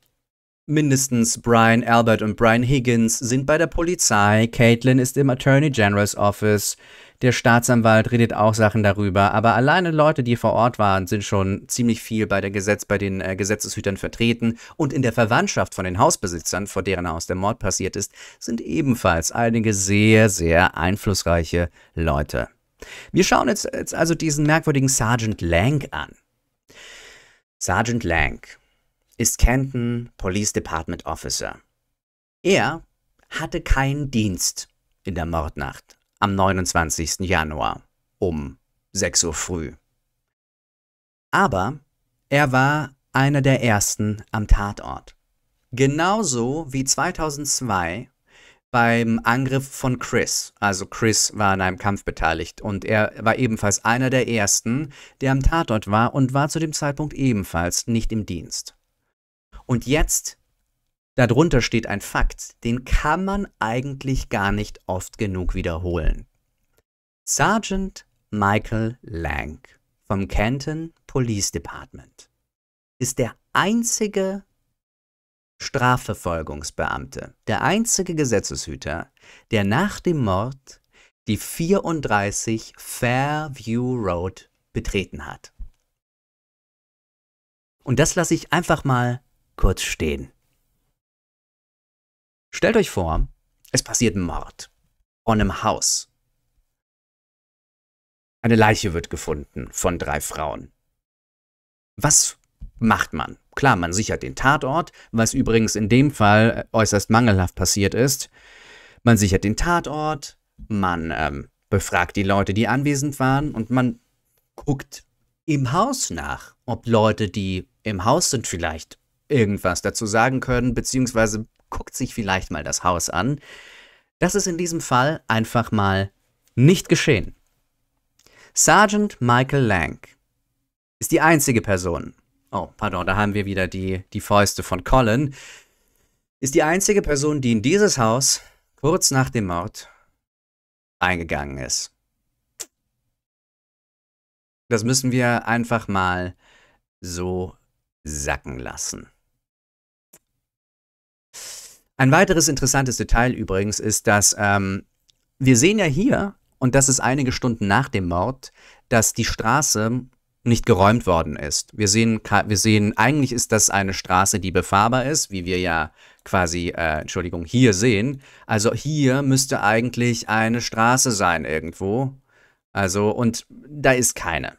[SPEAKER 1] mindestens Brian Albert und Brian Higgins sind bei der Polizei. Caitlin ist im Attorney General's Office. Der Staatsanwalt redet auch Sachen darüber, aber alleine Leute, die vor Ort waren, sind schon ziemlich viel bei, der Gesetz, bei den äh, Gesetzeshütern vertreten und in der Verwandtschaft von den Hausbesitzern, vor deren Haus der Mord passiert ist, sind ebenfalls einige sehr, sehr einflussreiche Leute. Wir schauen jetzt, jetzt also diesen merkwürdigen Sergeant Lang an. Sergeant Lang ist Canton Police Department Officer. Er hatte keinen Dienst in der Mordnacht am 29. Januar um 6 Uhr früh. Aber er war einer der ersten am Tatort. Genauso wie 2002 beim Angriff von Chris. Also Chris war in einem Kampf beteiligt und er war ebenfalls einer der ersten, der am Tatort war und war zu dem Zeitpunkt ebenfalls nicht im Dienst. Und jetzt Darunter steht ein Fakt, den kann man eigentlich gar nicht oft genug wiederholen. Sergeant Michael Lang vom Canton Police Department ist der einzige Strafverfolgungsbeamte, der einzige Gesetzeshüter, der nach dem Mord die 34
[SPEAKER 2] Fairview Road betreten hat. Und das lasse ich einfach mal kurz stehen. Stellt
[SPEAKER 1] euch vor, es passiert ein Mord. Von einem Haus. Eine Leiche wird gefunden von drei Frauen. Was macht man? Klar, man sichert den Tatort, was übrigens in dem Fall äh, äußerst mangelhaft passiert ist. Man sichert den Tatort, man ähm, befragt die Leute, die anwesend waren und man guckt im Haus nach, ob Leute, die im Haus sind, vielleicht irgendwas dazu sagen können, beziehungsweise guckt sich vielleicht mal das Haus an. Das ist in diesem Fall einfach mal nicht geschehen. Sergeant Michael Lang ist die einzige Person. Oh, pardon, da haben wir wieder die, die Fäuste von Colin. Ist die einzige Person, die in dieses Haus kurz nach dem Mord eingegangen ist. Das müssen wir einfach mal so sacken lassen. Ein weiteres interessantes Detail übrigens ist, dass ähm, wir sehen ja hier, und das ist einige Stunden nach dem Mord, dass die Straße nicht geräumt worden ist. Wir sehen, wir sehen, eigentlich ist das eine Straße, die befahrbar ist, wie wir ja quasi, äh, Entschuldigung, hier sehen. Also hier müsste eigentlich eine Straße sein irgendwo. Also, und da ist keine.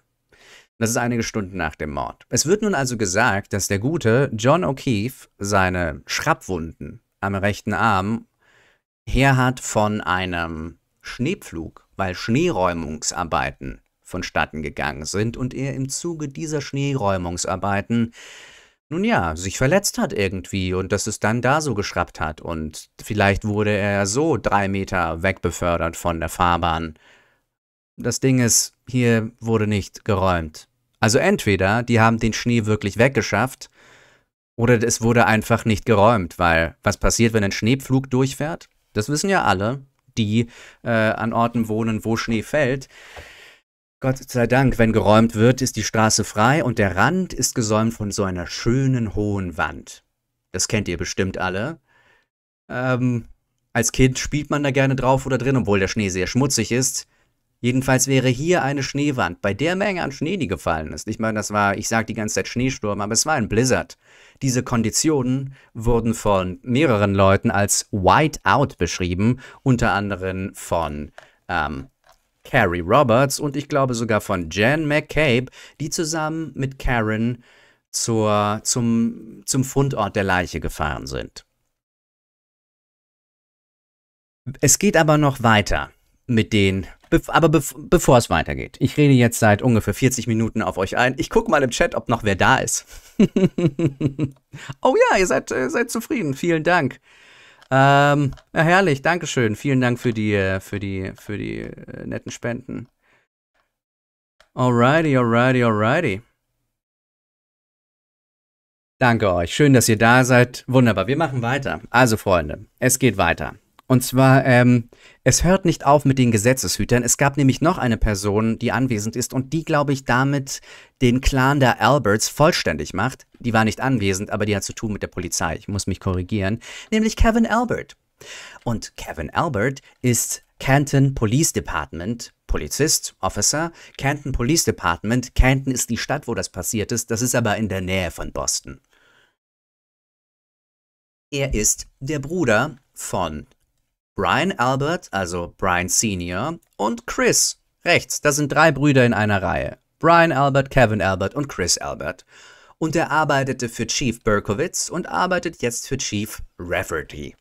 [SPEAKER 1] Das ist einige Stunden nach dem Mord. Es wird nun also gesagt, dass der gute John O'Keefe seine Schrappwunden am rechten Arm her hat von einem Schneepflug, weil Schneeräumungsarbeiten vonstatten gegangen sind und er im Zuge dieser Schneeräumungsarbeiten nun ja, sich verletzt hat irgendwie und dass es dann da so geschrappt hat und vielleicht wurde er so drei Meter wegbefördert von der Fahrbahn. Das Ding ist, hier wurde nicht geräumt. Also entweder die haben den Schnee wirklich weggeschafft oder es wurde einfach nicht geräumt, weil was passiert, wenn ein Schneepflug durchfährt? Das wissen ja alle, die äh, an Orten wohnen, wo Schnee fällt. Gott sei Dank, wenn geräumt wird, ist die Straße frei und der Rand ist gesäumt von so einer schönen hohen Wand. Das kennt ihr bestimmt alle. Ähm, als Kind spielt man da gerne drauf oder drin, obwohl der Schnee sehr schmutzig ist. Jedenfalls wäre hier eine Schneewand, bei der Menge an Schnee, die gefallen ist. Ich meine, das war, ich sage die ganze Zeit Schneesturm, aber es war ein Blizzard. Diese Konditionen wurden von mehreren Leuten als Whiteout beschrieben, unter anderem von ähm, Carrie Roberts und ich glaube sogar von Jan McCabe, die zusammen mit Karen zur, zum, zum Fundort der Leiche gefahren sind. Es geht aber noch weiter mit den Be aber be bevor es weitergeht, ich rede jetzt seit ungefähr 40 Minuten auf euch ein. Ich gucke mal im Chat, ob noch wer da ist. oh ja, ihr seid, ihr äh, seid zufrieden. Vielen Dank. Ähm, ja, herrlich, Dankeschön. Vielen Dank für die, äh, für die, für die äh, netten Spenden. Alrighty, alrighty, alrighty. Danke euch. Schön, dass ihr da seid. Wunderbar. Wir machen weiter. Also, Freunde, es geht weiter. Und zwar, ähm, es hört nicht auf mit den Gesetzeshütern. Es gab nämlich noch eine Person, die anwesend ist und die, glaube ich, damit den Clan der Alberts vollständig macht. Die war nicht anwesend, aber die hat zu tun mit der Polizei. Ich muss mich korrigieren. Nämlich Kevin Albert. Und Kevin Albert ist Canton Police Department Polizist, Officer, Canton Police Department. Canton ist die Stadt, wo das passiert ist. Das ist aber in der Nähe von Boston. Er ist der Bruder von Brian Albert, also Brian Senior, und Chris. Rechts, da sind drei Brüder in einer Reihe. Brian Albert, Kevin Albert und Chris Albert. Und er arbeitete für Chief Berkowitz und arbeitet jetzt für Chief Rafferty.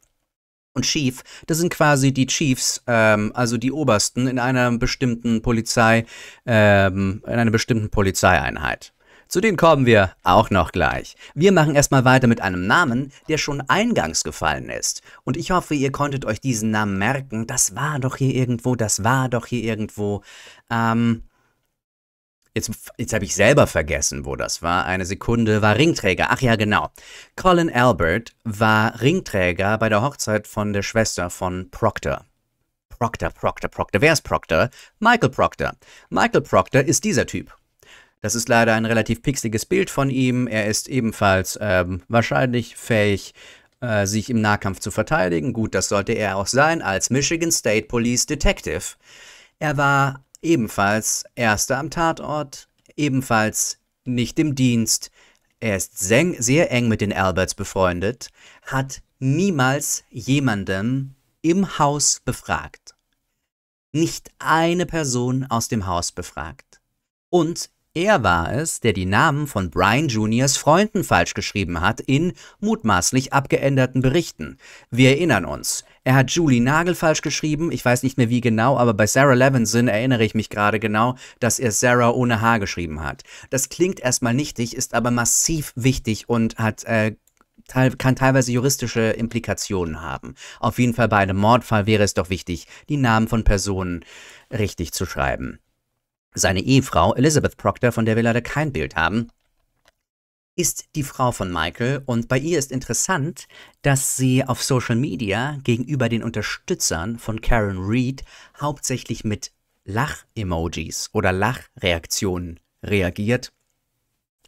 [SPEAKER 1] Und Chief, das sind quasi die Chiefs, ähm, also die Obersten in einer bestimmten Polizei, ähm, in einer bestimmten Polizeieinheit. Zu denen kommen wir auch noch gleich. Wir machen erstmal weiter mit einem Namen, der schon eingangs gefallen ist. Und ich hoffe, ihr konntet euch diesen Namen merken. Das war doch hier irgendwo, das war doch hier irgendwo. Ähm, Jetzt, jetzt habe ich selber vergessen, wo das war. Eine Sekunde war Ringträger. Ach ja, genau. Colin Albert war Ringträger bei der Hochzeit von der Schwester von Proctor. Proctor, Proctor, Proctor. Wer ist Proctor? Michael Proctor. Michael Proctor ist dieser Typ. Das ist leider ein relativ pixeliges Bild von ihm. Er ist ebenfalls ähm, wahrscheinlich fähig, äh, sich im Nahkampf zu verteidigen. Gut, das sollte er auch sein als Michigan State Police Detective. Er war ebenfalls Erster am Tatort, ebenfalls nicht im Dienst. Er ist sehr eng mit den Alberts befreundet, hat niemals jemanden im Haus befragt. Nicht eine Person aus dem Haus befragt. Und er war es, der die Namen von Brian Juniors Freunden falsch geschrieben hat in mutmaßlich abgeänderten Berichten. Wir erinnern uns, er hat Julie Nagel falsch geschrieben, ich weiß nicht mehr wie genau, aber bei Sarah Levinson erinnere ich mich gerade genau, dass er Sarah ohne H geschrieben hat. Das klingt erstmal nichtig, ist aber massiv wichtig und hat äh, kann teilweise juristische Implikationen haben. Auf jeden Fall bei einem Mordfall wäre es doch wichtig, die Namen von Personen richtig zu schreiben. Seine Ehefrau Elizabeth Proctor, von der wir leider kein Bild haben, ist die Frau von Michael und bei ihr ist interessant, dass sie auf Social Media gegenüber den Unterstützern von Karen Reed hauptsächlich mit Lach-Emojis oder Lachreaktionen reagiert,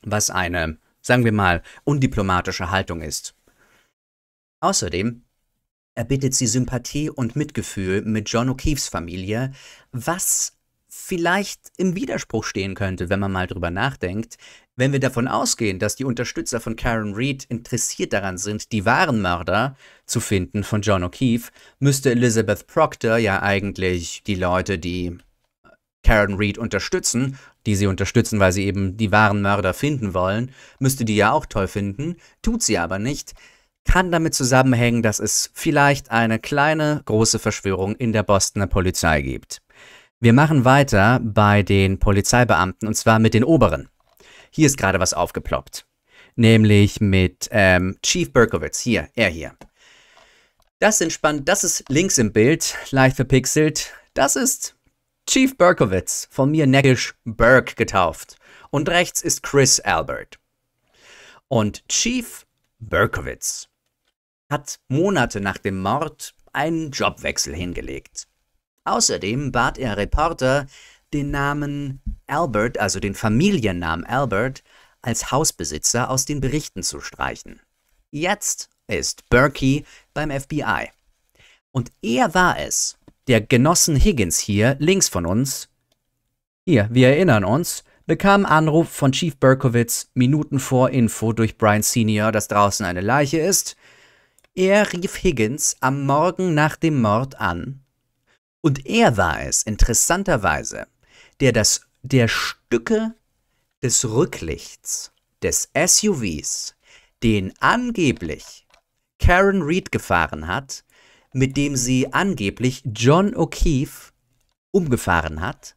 [SPEAKER 1] was eine, sagen wir mal, undiplomatische Haltung ist. Außerdem erbittet sie Sympathie und Mitgefühl mit John O'Keefes Familie, was vielleicht im Widerspruch stehen könnte, wenn man mal drüber nachdenkt, wenn wir davon ausgehen, dass die Unterstützer von Karen Reed interessiert daran sind, die wahren Mörder zu finden von John O'Keefe, müsste Elizabeth Proctor ja eigentlich die Leute, die äh, Karen Reed unterstützen, die sie unterstützen, weil sie eben die wahren Mörder finden wollen, müsste die ja auch toll finden, tut sie aber nicht, kann damit zusammenhängen, dass es vielleicht eine kleine, große Verschwörung in der Bostoner Polizei gibt. Wir machen weiter bei den Polizeibeamten und zwar mit den Oberen. Hier ist gerade was aufgeploppt. Nämlich mit ähm, Chief Berkowitz. Hier, er hier. Das entspannt, Das ist links im Bild, leicht verpixelt. Das ist Chief Berkowitz, von mir neckisch Burke getauft. Und rechts ist Chris Albert. Und Chief Berkowitz hat Monate nach dem Mord einen Jobwechsel hingelegt. Außerdem bat er Reporter, den Namen Albert, also den Familiennamen Albert, als Hausbesitzer aus den Berichten zu streichen. Jetzt ist Berkey beim FBI. Und er war es, der Genossen Higgins hier links von uns. Hier, wir erinnern uns, bekam Anruf von Chief Berkowitz Minuten vor Info durch Brian Senior, dass draußen eine Leiche ist. Er rief Higgins am Morgen nach dem Mord an und er war es, interessanterweise, der das der Stücke des Rücklichts des SUVs, den angeblich Karen Reed gefahren hat, mit dem sie angeblich John O'Keefe umgefahren hat,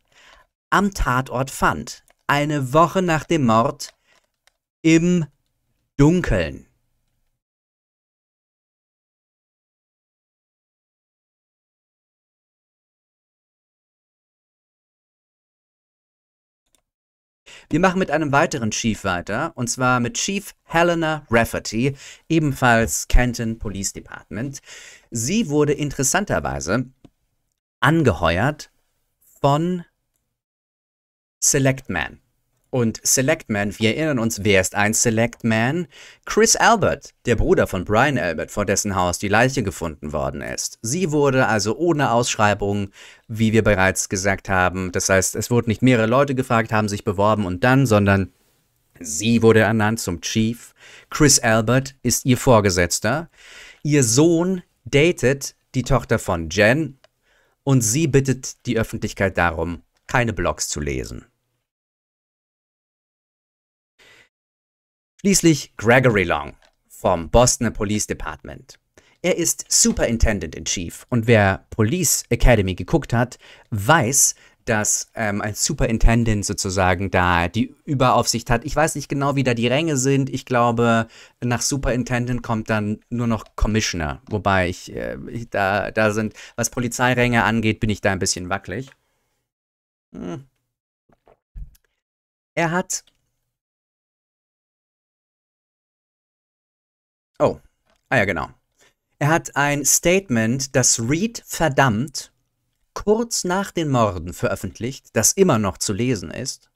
[SPEAKER 2] am Tatort fand. Eine Woche nach dem Mord im Dunkeln. Wir machen mit einem weiteren Chief weiter, und zwar mit Chief
[SPEAKER 1] Helena Rafferty, ebenfalls Canton Police Department. Sie wurde interessanterweise angeheuert von Selectman und Selectman. Wir erinnern uns, wer ist ein Selectman? Chris Albert, der Bruder von Brian Albert, vor dessen Haus die Leiche gefunden worden ist. Sie wurde also ohne Ausschreibung, wie wir bereits gesagt haben, das heißt, es wurden nicht mehrere Leute gefragt, haben sich beworben und dann, sondern sie wurde ernannt zum Chief. Chris Albert ist ihr Vorgesetzter. Ihr Sohn datet die Tochter von Jen und sie bittet die Öffentlichkeit darum, keine Blogs zu lesen. Schließlich Gregory Long vom Bostoner Police Department. Er ist Superintendent in Chief und wer Police Academy geguckt hat, weiß, dass ähm, als Superintendent sozusagen da die Überaufsicht hat. Ich weiß nicht genau, wie da die Ränge sind. Ich glaube, nach Superintendent kommt dann nur noch Commissioner. Wobei ich, äh, ich da, da sind, was Polizeiränge angeht, bin ich da ein bisschen wackelig.
[SPEAKER 2] Hm. Er hat Oh, ah ja, genau. Er hat ein Statement,
[SPEAKER 1] das Reed verdammt, kurz nach den Morden veröffentlicht, das immer noch zu lesen ist,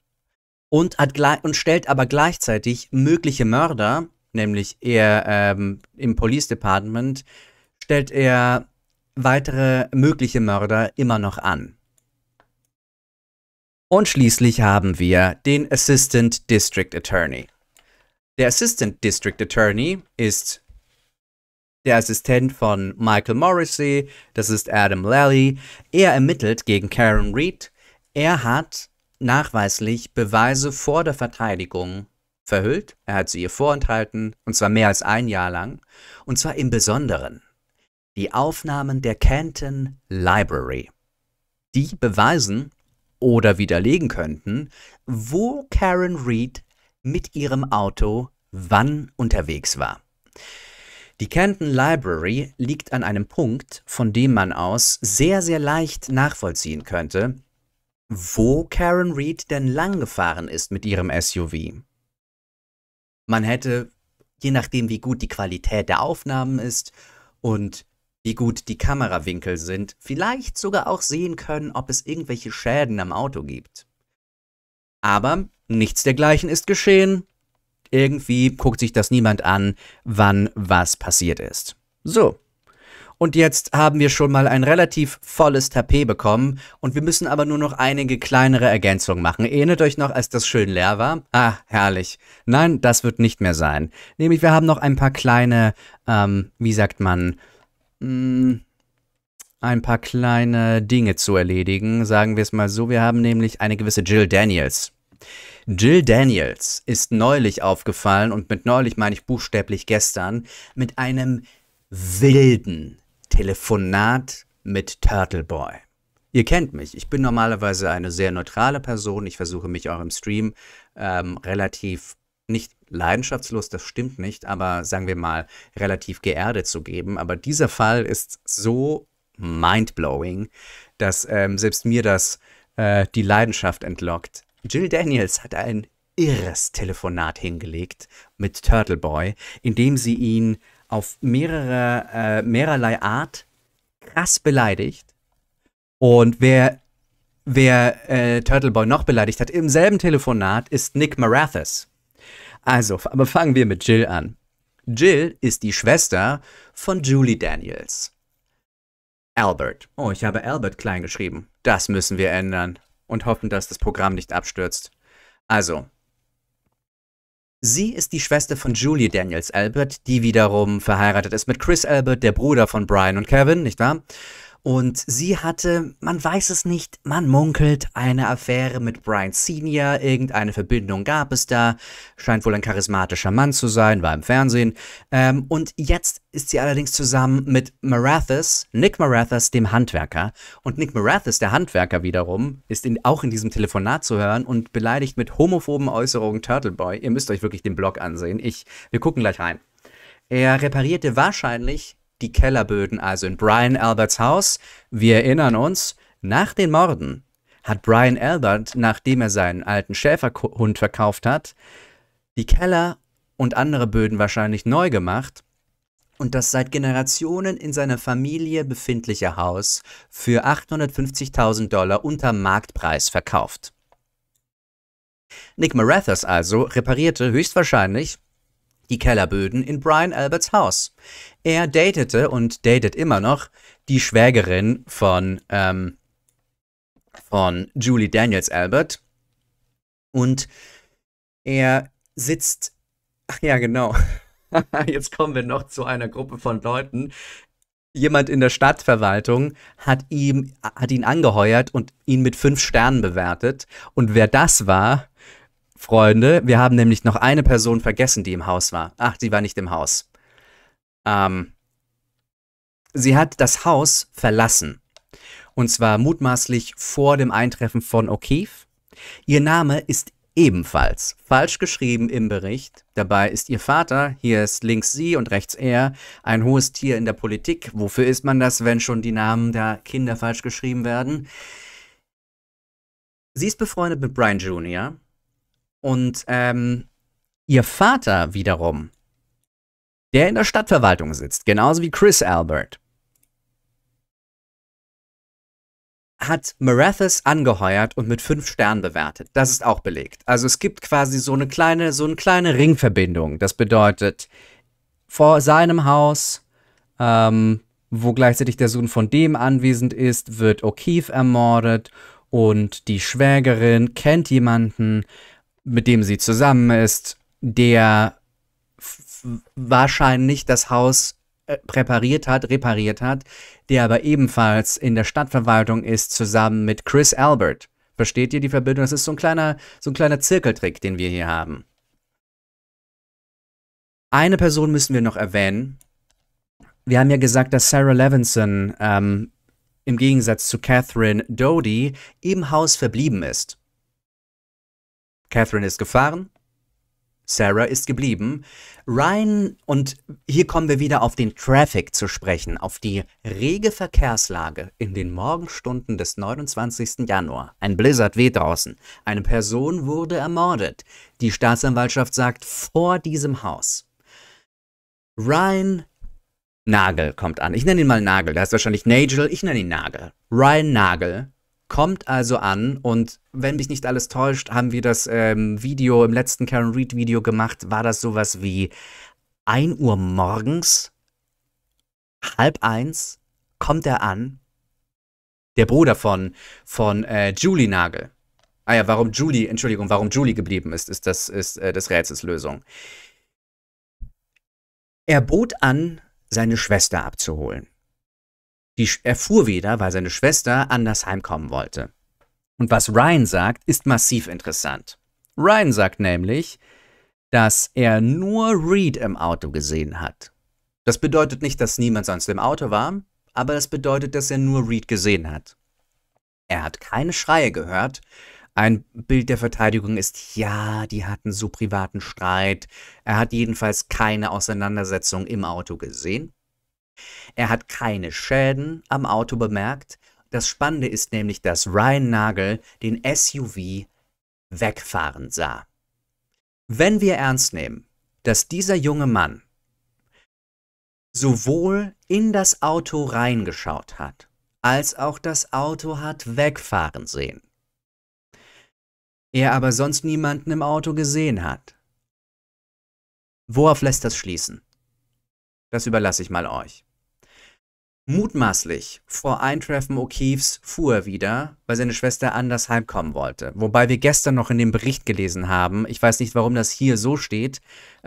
[SPEAKER 1] und, und stellt aber gleichzeitig mögliche Mörder, nämlich er ähm, im Police Department, stellt er weitere mögliche Mörder immer noch an. Und schließlich haben wir den Assistant District Attorney. Der Assistant District Attorney ist der Assistent von Michael Morrissey, das ist Adam Lally. Er ermittelt gegen Karen Reed. Er hat nachweislich Beweise vor der Verteidigung verhüllt. Er hat sie ihr vorenthalten, und zwar mehr als ein Jahr lang. Und zwar im Besonderen die Aufnahmen der Canton Library. Die beweisen oder widerlegen könnten, wo Karen Reed mit ihrem Auto wann unterwegs war. Die Canton Library liegt an einem Punkt, von dem man aus sehr, sehr leicht nachvollziehen könnte, wo Karen Reed denn lang gefahren ist mit ihrem SUV. Man hätte, je nachdem wie gut die Qualität der Aufnahmen ist und wie gut die Kamerawinkel sind, vielleicht sogar auch sehen können, ob es irgendwelche Schäden am Auto gibt. Aber Nichts dergleichen ist geschehen. Irgendwie guckt sich das niemand an, wann was passiert ist. So. Und jetzt haben wir schon mal ein relativ volles Tapet bekommen und wir müssen aber nur noch einige kleinere Ergänzungen machen. Erinnert euch noch, als das schön leer war? Ah, herrlich. Nein, das wird nicht mehr sein. Nämlich, wir haben noch ein paar kleine, ähm, wie sagt man, mh, mm, ein paar kleine Dinge zu erledigen. Sagen wir es mal so, wir haben nämlich eine gewisse Jill Daniels. Jill Daniels ist neulich aufgefallen, und mit neulich meine ich buchstäblich gestern, mit einem wilden Telefonat mit Turtle Boy. Ihr kennt mich, ich bin normalerweise eine sehr neutrale Person, ich versuche mich auch im Stream ähm, relativ nicht leidenschaftslos, das stimmt nicht, aber sagen wir mal relativ geerdet zu geben. Aber dieser Fall ist so mindblowing, dass ähm, selbst mir das äh, die Leidenschaft entlockt. Jill Daniels hat ein irres Telefonat hingelegt mit Turtle Boy, indem sie ihn auf mehrere, äh, mehrerlei Art krass beleidigt. Und wer, wer äh, Turtle Boy noch beleidigt hat im selben Telefonat, ist Nick Marathis. Also, aber fangen wir mit Jill an. Jill ist die Schwester von Julie Daniels. Albert. Oh, ich habe Albert klein geschrieben. Das müssen wir ändern und hoffen, dass das Programm nicht abstürzt. Also, sie ist die Schwester von Julie Daniels Albert, die wiederum verheiratet ist mit Chris Albert, der Bruder von Brian und Kevin, nicht wahr? Und sie hatte, man weiß es nicht, man munkelt eine Affäre mit Brian Senior, irgendeine Verbindung gab es da, scheint wohl ein charismatischer Mann zu sein, war im Fernsehen. Ähm, und jetzt ist sie allerdings zusammen mit Marathas, Nick Marathas, dem Handwerker. Und Nick Marathas, der Handwerker wiederum, ist in, auch in diesem Telefonat zu hören und beleidigt mit homophoben Äußerungen Turtleboy. Ihr müsst euch wirklich den Blog ansehen. Ich, wir gucken gleich rein. Er reparierte wahrscheinlich die Kellerböden, also in Brian Alberts Haus. Wir erinnern uns, nach den Morden hat Brian Albert, nachdem er seinen alten Schäferhund verkauft hat, die Keller und andere Böden wahrscheinlich neu gemacht und das seit Generationen in seiner Familie befindliche Haus für 850.000 Dollar unter Marktpreis verkauft. Nick Marathas also reparierte höchstwahrscheinlich die Kellerböden in Brian Alberts Haus. Er datete und datet immer noch die Schwägerin von, ähm, von Julie Daniels Albert. Und er sitzt. Ach ja, genau. Jetzt kommen wir noch zu einer Gruppe von Leuten. Jemand in der Stadtverwaltung hat, ihm, hat ihn angeheuert und ihn mit fünf Sternen bewertet. Und wer das war, Freunde, wir haben nämlich noch eine Person vergessen, die im Haus war. Ach, sie war nicht im Haus. Ähm, sie hat das Haus verlassen. Und zwar mutmaßlich vor dem Eintreffen von O'Keefe. Ihr Name ist ebenfalls falsch geschrieben im Bericht. Dabei ist ihr Vater, hier ist links sie und rechts er, ein hohes Tier in der Politik. Wofür ist man das, wenn schon die Namen der Kinder falsch geschrieben werden? Sie ist befreundet mit Brian Jr., und ähm, ihr Vater wiederum,
[SPEAKER 2] der in der Stadtverwaltung sitzt, genauso wie Chris Albert, hat Marathas angeheuert und mit fünf Sternen
[SPEAKER 1] bewertet. Das ist auch belegt. Also es gibt quasi so eine kleine, so eine kleine Ringverbindung. Das bedeutet, vor seinem Haus, ähm, wo gleichzeitig der Sohn von dem anwesend ist, wird O'Keefe ermordet und die Schwägerin kennt jemanden, mit dem sie zusammen ist, der wahrscheinlich das Haus äh, präpariert hat, repariert hat, der aber ebenfalls in der Stadtverwaltung ist, zusammen mit Chris Albert. Versteht ihr die Verbindung? Das ist so ein kleiner, so ein kleiner Zirkeltrick, den wir hier haben. Eine Person müssen wir noch erwähnen. Wir haben ja gesagt, dass Sarah Levinson ähm, im Gegensatz zu Catherine Doty im Haus verblieben ist. Catherine ist gefahren, Sarah ist geblieben. Ryan, und hier kommen wir wieder auf den Traffic zu sprechen, auf die rege Verkehrslage in den Morgenstunden des 29. Januar. Ein Blizzard weht draußen. Eine Person wurde ermordet. Die Staatsanwaltschaft sagt vor diesem Haus. Ryan Nagel kommt an. Ich nenne ihn mal Nagel. Da ist wahrscheinlich Nagel. Ich nenne ihn Nagel. Ryan Nagel Kommt also an und wenn mich nicht alles täuscht, haben wir das ähm, Video im letzten Karen Reed Video gemacht. War das sowas wie 1 Uhr morgens, halb eins, kommt er an. Der Bruder von, von äh, Julie Nagel. Ah ja, warum Julie, Entschuldigung, warum Julie geblieben ist, ist das, ist äh, das Rätselslösung. Er bot an, seine Schwester abzuholen. Die erfuhr wieder, weil seine Schwester anders heimkommen wollte. Und was Ryan sagt, ist massiv interessant. Ryan sagt nämlich, dass er nur Reed im Auto gesehen hat. Das bedeutet nicht, dass niemand sonst im Auto war, aber das bedeutet, dass er nur Reed gesehen hat. Er hat keine Schreie gehört. Ein Bild der Verteidigung ist, ja, die hatten so privaten Streit. Er hat jedenfalls keine Auseinandersetzung im Auto gesehen. Er hat keine Schäden am Auto bemerkt. Das Spannende ist nämlich, dass Ryan Nagel den SUV wegfahren sah. Wenn wir ernst nehmen, dass dieser junge Mann sowohl in das Auto reingeschaut hat, als auch das Auto hat wegfahren sehen, er aber sonst niemanden im Auto gesehen hat. Worauf lässt das schließen? Das überlasse ich mal euch. Mutmaßlich vor Eintreffen O'Keefes fuhr er wieder, weil seine Schwester anders heimkommen wollte. Wobei wir gestern noch in dem Bericht gelesen haben, ich weiß nicht, warum das hier so steht,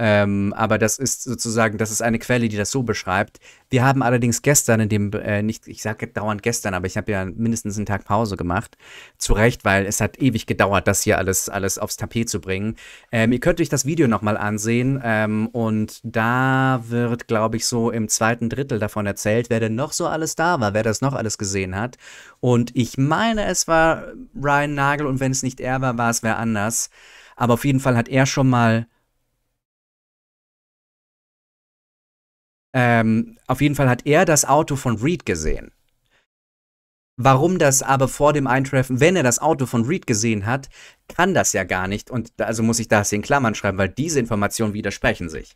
[SPEAKER 1] ähm, aber das ist sozusagen, das ist eine Quelle, die das so beschreibt. Wir haben allerdings gestern in dem, äh, nicht, ich sage dauernd gestern, aber ich habe ja mindestens einen Tag Pause gemacht. Zu Recht, weil es hat ewig gedauert, das hier alles, alles aufs Tapet zu bringen. Ähm, ihr könnt euch das Video nochmal ansehen ähm, und da wird, glaube ich, so im zweiten Drittel davon erzählt, wer denn noch so alles da war, wer das noch alles gesehen hat. Und ich meine, es war Ryan Nagel und wenn es nicht er war, war es wer anders. Aber auf jeden Fall hat er schon mal Ähm, auf jeden Fall hat er das Auto von Reed gesehen. Warum das aber vor dem Eintreffen, wenn er das Auto von Reed gesehen hat, kann das ja gar nicht. Und also muss ich das in Klammern schreiben, weil diese Informationen widersprechen sich.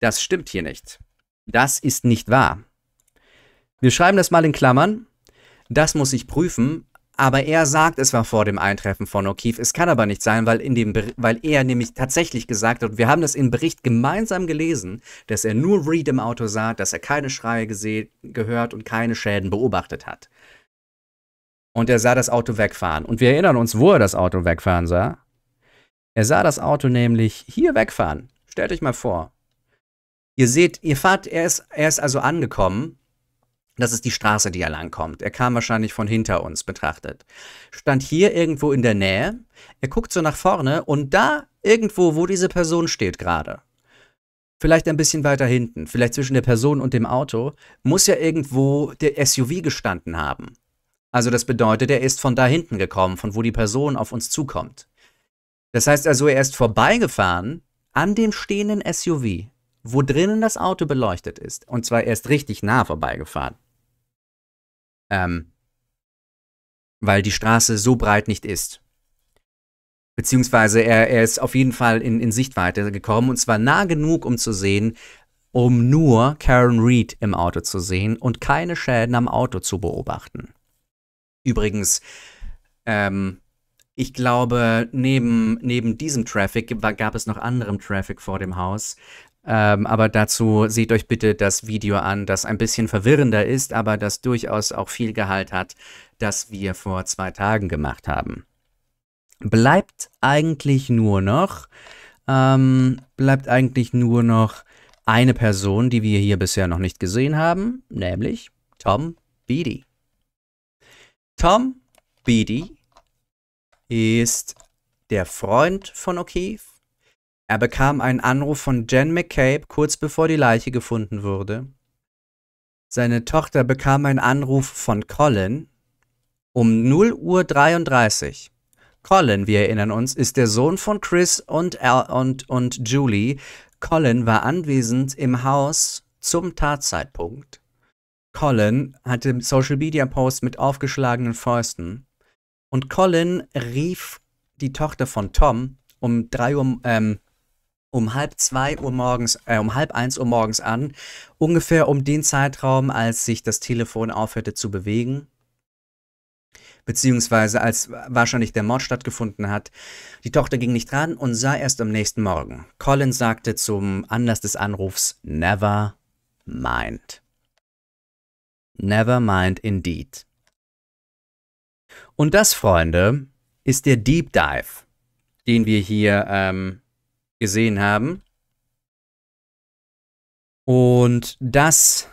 [SPEAKER 1] Das stimmt hier nicht. Das ist nicht wahr. Wir schreiben das mal in Klammern. Das muss ich prüfen, aber er sagt, es war vor dem Eintreffen von O'Keefe. Es kann aber nicht sein, weil, in dem, weil er nämlich tatsächlich gesagt hat, wir haben das im Bericht gemeinsam gelesen, dass er nur Reed im Auto sah, dass er keine Schreie gehört und keine Schäden beobachtet hat. Und er sah das Auto wegfahren. Und wir erinnern uns, wo er das Auto wegfahren sah. Er sah das Auto nämlich hier wegfahren. Stellt euch mal vor. Ihr seht, ihr fahrt, er ist, er ist also angekommen das ist die Straße, die er langkommt. Er kam wahrscheinlich von hinter uns betrachtet. Stand hier irgendwo in der Nähe. Er guckt so nach vorne und da irgendwo, wo diese Person steht gerade. Vielleicht ein bisschen weiter hinten, vielleicht zwischen der Person und dem Auto, muss ja irgendwo der SUV gestanden haben. Also das bedeutet, er ist von da hinten gekommen, von wo die Person auf uns zukommt. Das heißt also, er ist vorbeigefahren an dem stehenden SUV, wo drinnen das Auto beleuchtet ist. Und zwar erst richtig nah vorbeigefahren ähm, weil die Straße so breit nicht ist. Beziehungsweise er, er ist auf jeden Fall in, in Sichtweite gekommen und zwar nah genug, um zu sehen, um nur Karen Reed im Auto zu sehen und keine Schäden am Auto zu beobachten. Übrigens, ähm, ich glaube, neben, neben diesem Traffic gab es noch anderem Traffic vor dem Haus. Ähm, aber dazu seht euch bitte das Video an, das ein bisschen verwirrender ist, aber das durchaus auch viel Gehalt hat, das wir vor zwei Tagen gemacht haben. Bleibt eigentlich nur noch, ähm, bleibt eigentlich nur noch eine Person, die wir hier bisher noch nicht gesehen haben, nämlich Tom Beatty. Tom Beatty ist der Freund von O'Keefe er bekam einen Anruf von Jen McCabe kurz bevor die Leiche gefunden wurde. Seine Tochter bekam einen Anruf von Colin um 0 Uhr 33. Colin, wir erinnern uns, ist der Sohn von Chris und, Al und, und Julie. Colin war anwesend im Haus zum Tatzeitpunkt. Colin hatte Social Media Posts mit aufgeschlagenen Fäusten. Und Colin rief die Tochter von Tom um 3 Uhr, ähm, um halb zwei Uhr morgens, äh, um halb eins Uhr morgens an, ungefähr um den Zeitraum, als sich das Telefon aufhörte zu bewegen, beziehungsweise als wahrscheinlich der Mord stattgefunden hat. Die Tochter ging nicht ran und sah erst am nächsten Morgen. Colin sagte zum Anlass des Anrufs Never mind. Never mind indeed. Und das, Freunde, ist der Deep Dive, den wir hier ähm, gesehen haben. Und das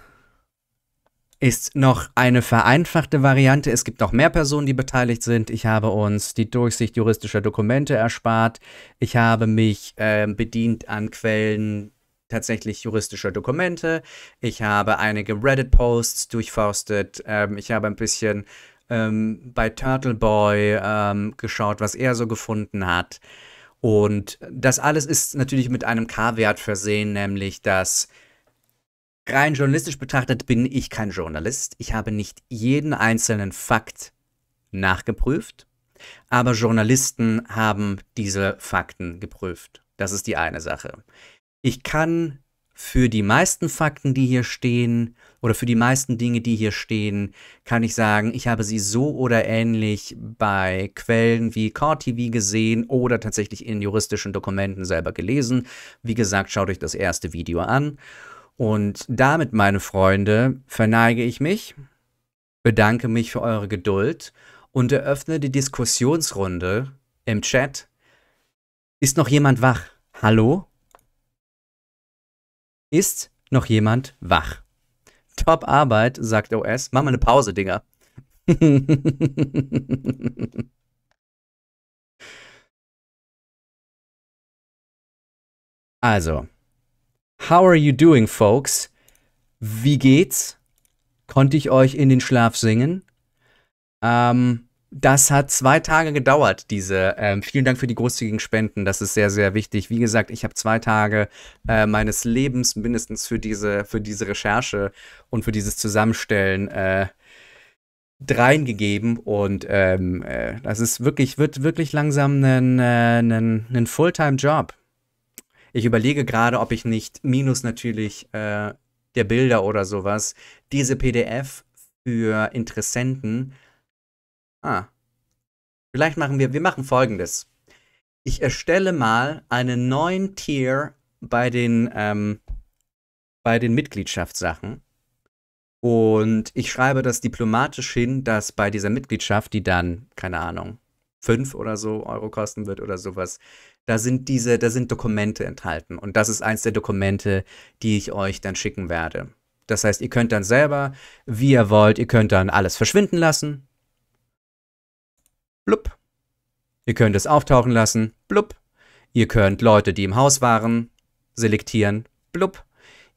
[SPEAKER 1] ist noch eine vereinfachte Variante. Es gibt noch mehr Personen, die beteiligt sind. Ich habe uns die Durchsicht juristischer Dokumente erspart. Ich habe mich äh, bedient an Quellen tatsächlich juristischer Dokumente. Ich habe einige Reddit-Posts durchforstet. Ähm, ich habe ein bisschen ähm, bei Turtle Boy ähm, geschaut, was er so gefunden hat. Und das alles ist natürlich mit einem K-Wert versehen, nämlich dass rein journalistisch betrachtet bin ich kein Journalist. Ich habe nicht jeden einzelnen Fakt nachgeprüft, aber Journalisten haben diese Fakten geprüft. Das ist die eine Sache. Ich kann für die meisten Fakten, die hier stehen, oder für die meisten Dinge, die hier stehen, kann ich sagen, ich habe sie so oder ähnlich bei Quellen wie Core TV gesehen oder tatsächlich in juristischen Dokumenten selber gelesen. Wie gesagt, schaut euch das erste Video an. Und damit, meine Freunde, verneige ich mich, bedanke mich für eure Geduld und eröffne die Diskussionsrunde im Chat. Ist noch jemand wach? Hallo? Ist noch jemand wach? Top Arbeit, sagt
[SPEAKER 2] OS. Mach mal eine Pause, Dinger. also, how are you doing, folks? Wie geht's? Konnte
[SPEAKER 1] ich euch in den Schlaf singen? Ähm, das hat zwei Tage gedauert, diese. Ähm, vielen Dank für die großzügigen Spenden. Das ist sehr, sehr wichtig. Wie gesagt, ich habe zwei Tage äh, meines Lebens mindestens für diese, für diese Recherche und für dieses Zusammenstellen äh, reingegeben. Und ähm, äh, das ist wirklich, wird wirklich langsam ein, äh, ein, ein Fulltime-Job. Ich überlege gerade, ob ich nicht, minus natürlich äh, der Bilder oder sowas, diese PDF für Interessenten Ah. Vielleicht machen wir, wir machen folgendes. Ich erstelle mal einen neuen Tier bei den, ähm, bei den Mitgliedschaftssachen. Und ich schreibe das diplomatisch hin, dass bei dieser Mitgliedschaft, die dann, keine Ahnung, fünf oder so Euro kosten wird oder sowas, da sind diese, da sind Dokumente enthalten. Und das ist eins der Dokumente, die ich euch dann schicken werde. Das heißt, ihr könnt dann selber, wie ihr wollt, ihr könnt dann alles verschwinden lassen blub. Ihr könnt es auftauchen lassen, blub. Ihr könnt Leute, die im Haus waren, selektieren, blub.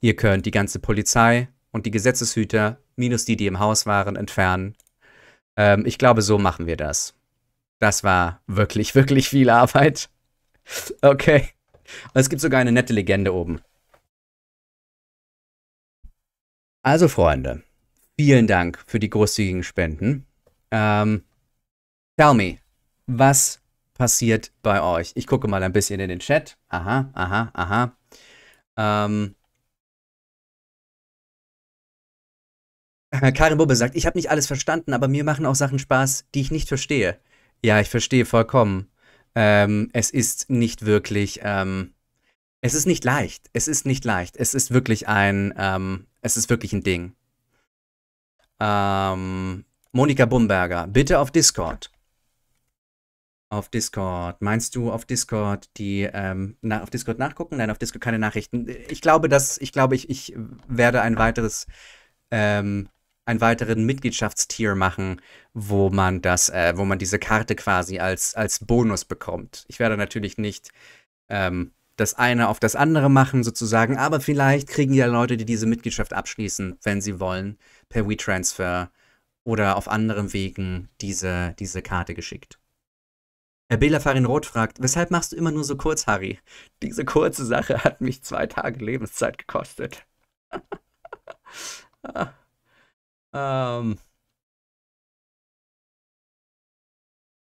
[SPEAKER 1] Ihr könnt die ganze Polizei und die Gesetzeshüter minus die, die im Haus waren, entfernen. Ähm, ich glaube, so machen wir das. Das war wirklich, wirklich viel Arbeit. Okay. Es gibt sogar eine nette Legende oben. Also, Freunde, vielen Dank für die großzügigen Spenden. Ähm, Tell me, was
[SPEAKER 2] passiert bei euch? Ich gucke mal ein bisschen in den Chat. Aha, aha, aha. Ähm,
[SPEAKER 1] Karin Bubbe sagt, ich habe nicht alles verstanden, aber mir machen auch Sachen Spaß, die ich nicht verstehe. Ja, ich verstehe vollkommen. Ähm, es ist nicht wirklich, ähm, es ist nicht leicht. Es ist nicht leicht. Es ist wirklich ein, ähm, es ist wirklich ein Ding. Ähm, Monika Bumberger, bitte auf Discord. Auf Discord. Meinst du auf Discord die ähm, na, auf Discord nachgucken? Nein, auf Discord keine Nachrichten. Ich glaube, dass ich glaube, ich, ich werde ein weiteres ähm, einen weiteren Mitgliedschaftstier machen, wo man das, äh, wo man diese Karte quasi als als Bonus bekommt. Ich werde natürlich nicht ähm, das eine auf das andere machen sozusagen, aber vielleicht kriegen ja Leute, die diese Mitgliedschaft abschließen, wenn sie wollen, per WeTransfer oder auf anderen Wegen diese diese Karte geschickt. Herr Belafarin Roth fragt, weshalb machst du immer nur so kurz, Harry? Diese kurze Sache hat mich zwei
[SPEAKER 2] Tage Lebenszeit gekostet. ähm.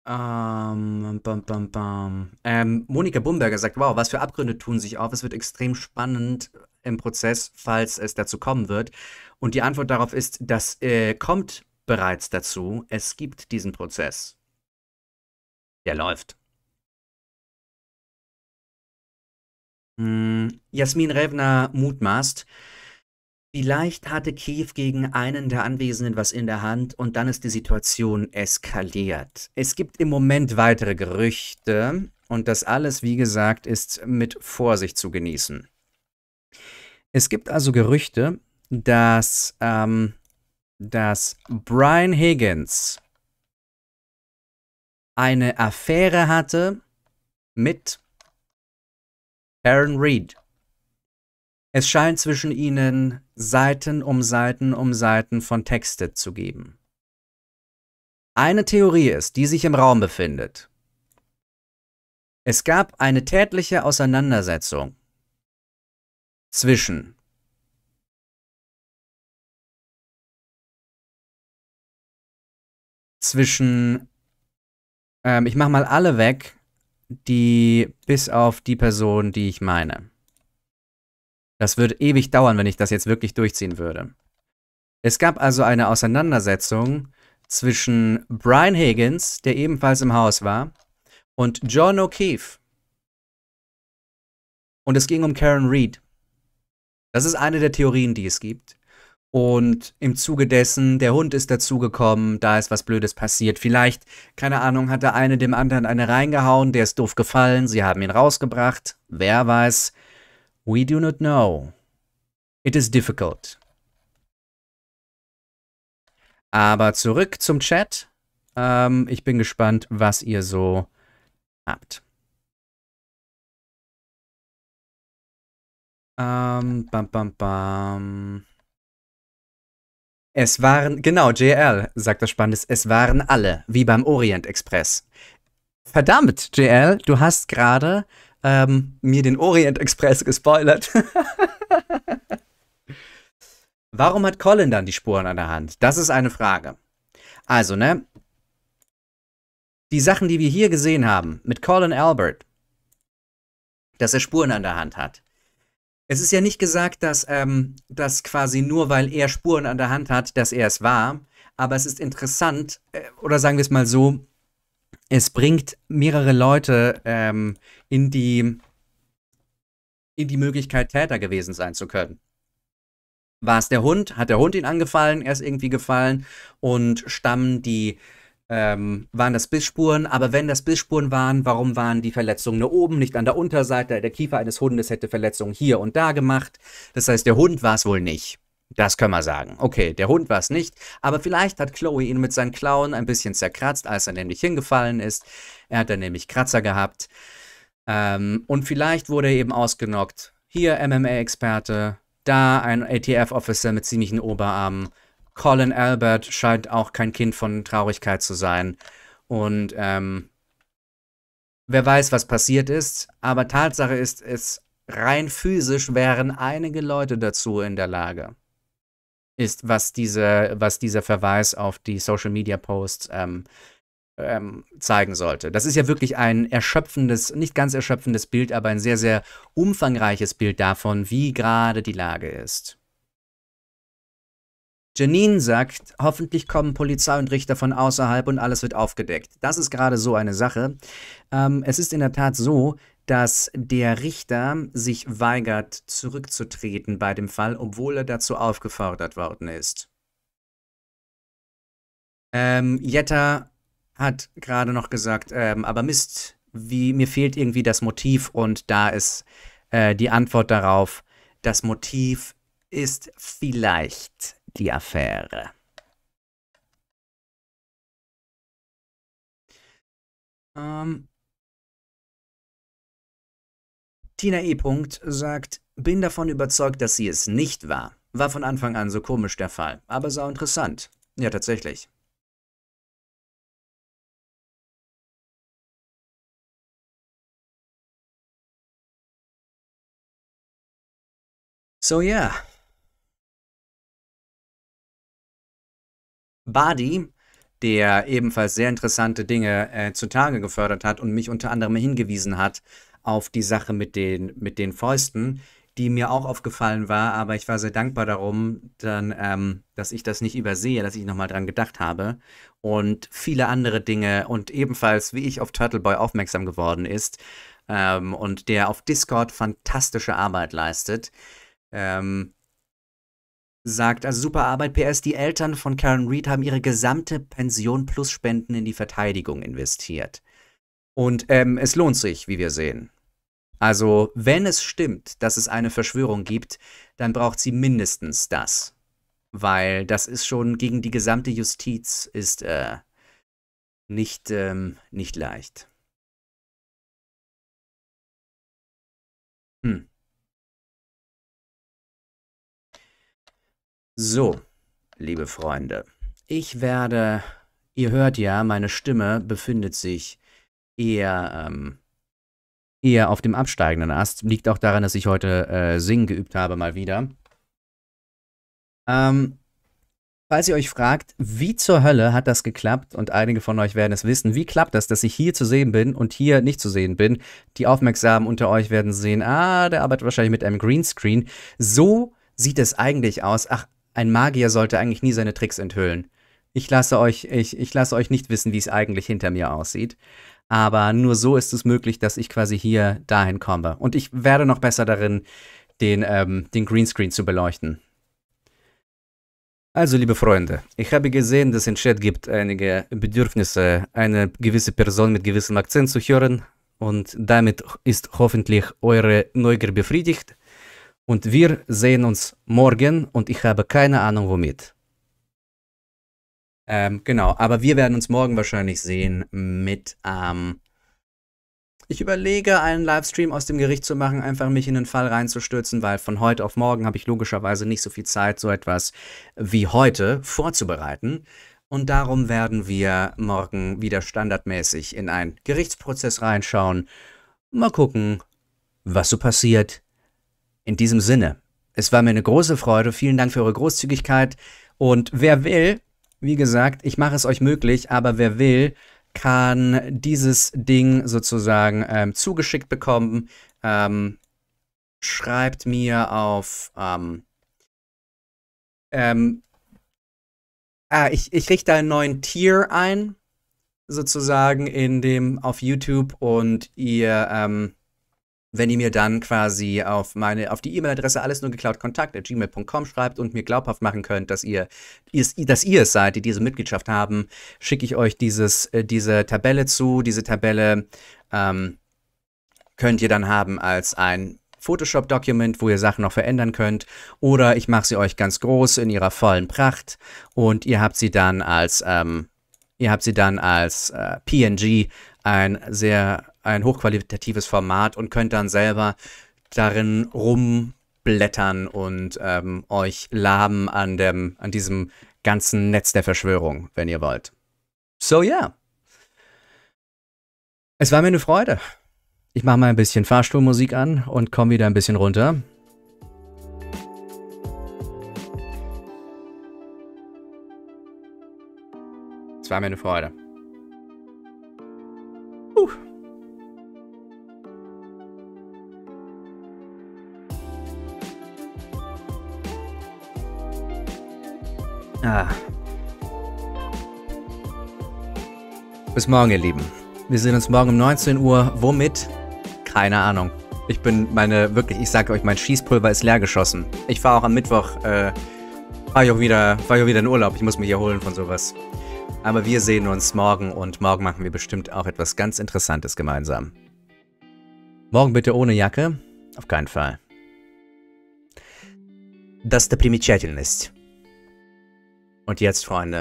[SPEAKER 2] Ähm,
[SPEAKER 1] bam, bam, bam. Ähm, Monika Bumberger sagt, wow, was für Abgründe tun sich auf. Es wird extrem spannend im Prozess, falls es dazu kommen wird. Und die Antwort darauf ist, das äh,
[SPEAKER 2] kommt bereits dazu. Es gibt diesen Prozess. Der läuft. Hm, Jasmin Revner mutmaßt, vielleicht hatte Kiew gegen einen der Anwesenden
[SPEAKER 1] was in der Hand und dann ist die Situation eskaliert. Es gibt im Moment weitere Gerüchte und das alles, wie gesagt, ist mit Vorsicht zu genießen. Es gibt also Gerüchte, dass, ähm,
[SPEAKER 2] dass Brian Higgins eine Affäre hatte mit Aaron Reed.
[SPEAKER 1] Es scheint zwischen ihnen Seiten um Seiten um Seiten von Texte zu geben. Eine Theorie ist, die sich im Raum befindet.
[SPEAKER 2] Es gab eine tätliche Auseinandersetzung zwischen zwischen ähm, ich mache mal
[SPEAKER 1] alle weg, die bis auf die Person, die ich meine. Das würde ewig dauern, wenn ich das jetzt wirklich durchziehen würde. Es gab also eine Auseinandersetzung zwischen Brian Higgins, der ebenfalls im Haus war, und John O'Keefe. Und es ging um Karen Reed. Das ist eine der Theorien, die es gibt. Und im Zuge dessen, der Hund ist dazugekommen, da ist was Blödes passiert. Vielleicht, keine Ahnung, hat der eine dem anderen eine reingehauen, der ist doof gefallen, sie haben ihn rausgebracht. Wer weiß? We do not know. It is difficult.
[SPEAKER 2] Aber zurück zum Chat. Ähm, ich bin gespannt, was ihr so habt. Ähm, bam, bam, bam. Es waren,
[SPEAKER 1] genau, JL sagt das Spannendes, es waren alle, wie beim Orient Express. Verdammt, JL, du hast gerade ähm, mir den Orient Express gespoilert. Warum hat Colin dann die Spuren an der Hand? Das ist eine Frage. Also, ne? Die Sachen, die wir hier gesehen haben mit Colin Albert, dass er Spuren an der Hand hat, es ist ja nicht gesagt, dass, ähm, dass quasi nur weil er Spuren an der Hand hat, dass er es war. Aber es ist interessant, äh, oder sagen wir es mal so, es bringt mehrere Leute ähm, in, die, in die Möglichkeit, Täter gewesen sein zu können. War es der Hund? Hat der Hund ihn angefallen? Er ist irgendwie gefallen? Und stammen die ähm, waren das Bissspuren, aber wenn das Bissspuren waren, warum waren die Verletzungen nur oben, nicht an der Unterseite? Der Kiefer eines Hundes hätte Verletzungen hier und da gemacht. Das heißt, der Hund war es wohl nicht. Das können wir sagen. Okay, der Hund war es nicht, aber vielleicht hat Chloe ihn mit seinen Klauen ein bisschen zerkratzt, als er nämlich hingefallen ist. Er hat dann nämlich Kratzer gehabt. Ähm, und vielleicht wurde er eben ausgenockt. Hier MMA-Experte, da ein ATF-Officer mit ziemlichen Oberarmen. Colin Albert scheint auch kein Kind von Traurigkeit zu sein. Und ähm, wer weiß, was passiert ist. Aber Tatsache ist, es rein physisch wären einige Leute dazu in der Lage. Ist, was, diese, was dieser Verweis auf die Social Media Posts ähm, ähm, zeigen sollte. Das ist ja wirklich ein erschöpfendes, nicht ganz erschöpfendes Bild, aber ein sehr, sehr umfangreiches Bild davon, wie gerade die Lage ist. Janine sagt, hoffentlich kommen Polizei und Richter von außerhalb und alles wird aufgedeckt. Das ist gerade so eine Sache. Ähm, es ist in der Tat so, dass der Richter sich weigert, zurückzutreten bei dem Fall, obwohl er dazu aufgefordert worden ist. Ähm, Jetta hat gerade noch gesagt, ähm, aber Mist, wie, mir fehlt irgendwie das Motiv und da ist äh, die Antwort darauf,
[SPEAKER 2] das Motiv ist vielleicht die Affäre. Ähm, Tina E. Punkt sagt, bin davon überzeugt, dass sie es nicht war. War von Anfang an so komisch der Fall, aber sau interessant. Ja, tatsächlich. So yeah, Badi, der ebenfalls sehr interessante Dinge äh, zutage gefördert hat
[SPEAKER 1] und mich unter anderem hingewiesen hat auf die Sache mit den, mit den Fäusten, die mir auch aufgefallen war, aber ich war sehr dankbar darum, dann, ähm, dass ich das nicht übersehe, dass ich nochmal dran gedacht habe und viele andere Dinge und ebenfalls, wie ich auf Turtleboy aufmerksam geworden ist ähm, und der auf Discord fantastische Arbeit leistet. Ähm, sagt, also super Arbeit PS, die Eltern von Karen Reed haben ihre gesamte Pension plus Spenden in die Verteidigung investiert. Und ähm, es lohnt sich, wie wir sehen. Also, wenn es stimmt, dass es eine Verschwörung gibt, dann braucht sie mindestens das. Weil das ist schon gegen die
[SPEAKER 2] gesamte Justiz ist äh, nicht, ähm, nicht leicht. Hm. So, liebe Freunde,
[SPEAKER 1] ich werde, ihr hört ja, meine Stimme befindet sich eher, ähm, eher auf dem absteigenden Ast. Liegt auch daran, dass ich heute äh, Singen geübt habe, mal wieder. Ähm, falls ihr euch fragt, wie zur Hölle hat das geklappt, und einige von euch werden es wissen, wie klappt das, dass ich hier zu sehen bin und hier nicht zu sehen bin? Die Aufmerksamen unter euch werden sehen, ah, der arbeitet wahrscheinlich mit einem Greenscreen. So sieht es eigentlich aus. Ach, ein Magier sollte eigentlich nie seine Tricks enthüllen. Ich lasse euch, ich, ich lasse euch nicht wissen, wie es eigentlich hinter mir aussieht. Aber nur so ist es möglich, dass ich quasi hier dahin komme. Und ich werde noch besser darin, den, ähm, den Greenscreen zu beleuchten. Also, liebe Freunde, ich habe gesehen, dass es in Chat gibt einige Bedürfnisse, eine gewisse Person mit gewissem Akzent zu hören. Und damit ist hoffentlich eure Neugier befriedigt und wir sehen uns morgen und ich habe keine Ahnung womit. Ähm, genau, aber wir werden uns morgen wahrscheinlich sehen mit ähm, ich überlege, einen Livestream aus dem Gericht zu machen, einfach mich in den Fall reinzustürzen, weil von heute auf morgen habe ich logischerweise nicht so viel Zeit, so etwas wie heute vorzubereiten. Und darum werden wir morgen wieder standardmäßig in einen Gerichtsprozess reinschauen. Mal gucken, was so passiert. In diesem Sinne, es war mir eine große Freude. Vielen Dank für eure Großzügigkeit. Und wer will, wie gesagt, ich mache es euch möglich, aber wer will, kann dieses Ding sozusagen ähm, zugeschickt bekommen. Ähm, schreibt mir auf. Ähm, ähm ah, ich, ich richte einen neuen Tier ein, sozusagen in dem auf YouTube und ihr ähm, wenn ihr mir dann quasi auf meine, auf die E-Mail-Adresse alles nur geklaut kontakt at gmail.com schreibt und mir glaubhaft machen könnt, dass ihr, dass ihr es seid, die diese Mitgliedschaft haben, schicke ich euch dieses, äh, diese Tabelle zu. Diese Tabelle ähm, könnt ihr dann haben als ein photoshop dokument wo ihr Sachen noch verändern könnt. Oder ich mache sie euch ganz groß in ihrer vollen Pracht und ihr habt sie dann als, ähm, ihr habt sie dann als äh, PNG, ein sehr ein hochqualitatives Format und könnt dann selber darin rumblättern und ähm, euch laben an, dem, an diesem ganzen Netz der Verschwörung, wenn ihr wollt. So ja. Yeah. Es war mir eine Freude. Ich mache mal ein bisschen Fahrstuhlmusik an und komme wieder ein bisschen runter. Es war mir eine Freude.
[SPEAKER 2] Uh. Ah.
[SPEAKER 1] Bis morgen, ihr Lieben. Wir sehen uns morgen um 19 Uhr. Womit? Keine Ahnung. Ich bin meine, wirklich, ich sage euch, mein Schießpulver ist leer geschossen. Ich fahre auch am Mittwoch, äh, fahre ich auch wieder, fahre ich auch wieder in Urlaub. Ich muss mich erholen von sowas. Aber wir sehen uns morgen und morgen machen wir bestimmt auch etwas ganz Interessantes gemeinsam. Morgen bitte ohne Jacke? Auf keinen Fall.
[SPEAKER 2] Das ist die Примечательность. Und jetzt, Freunde,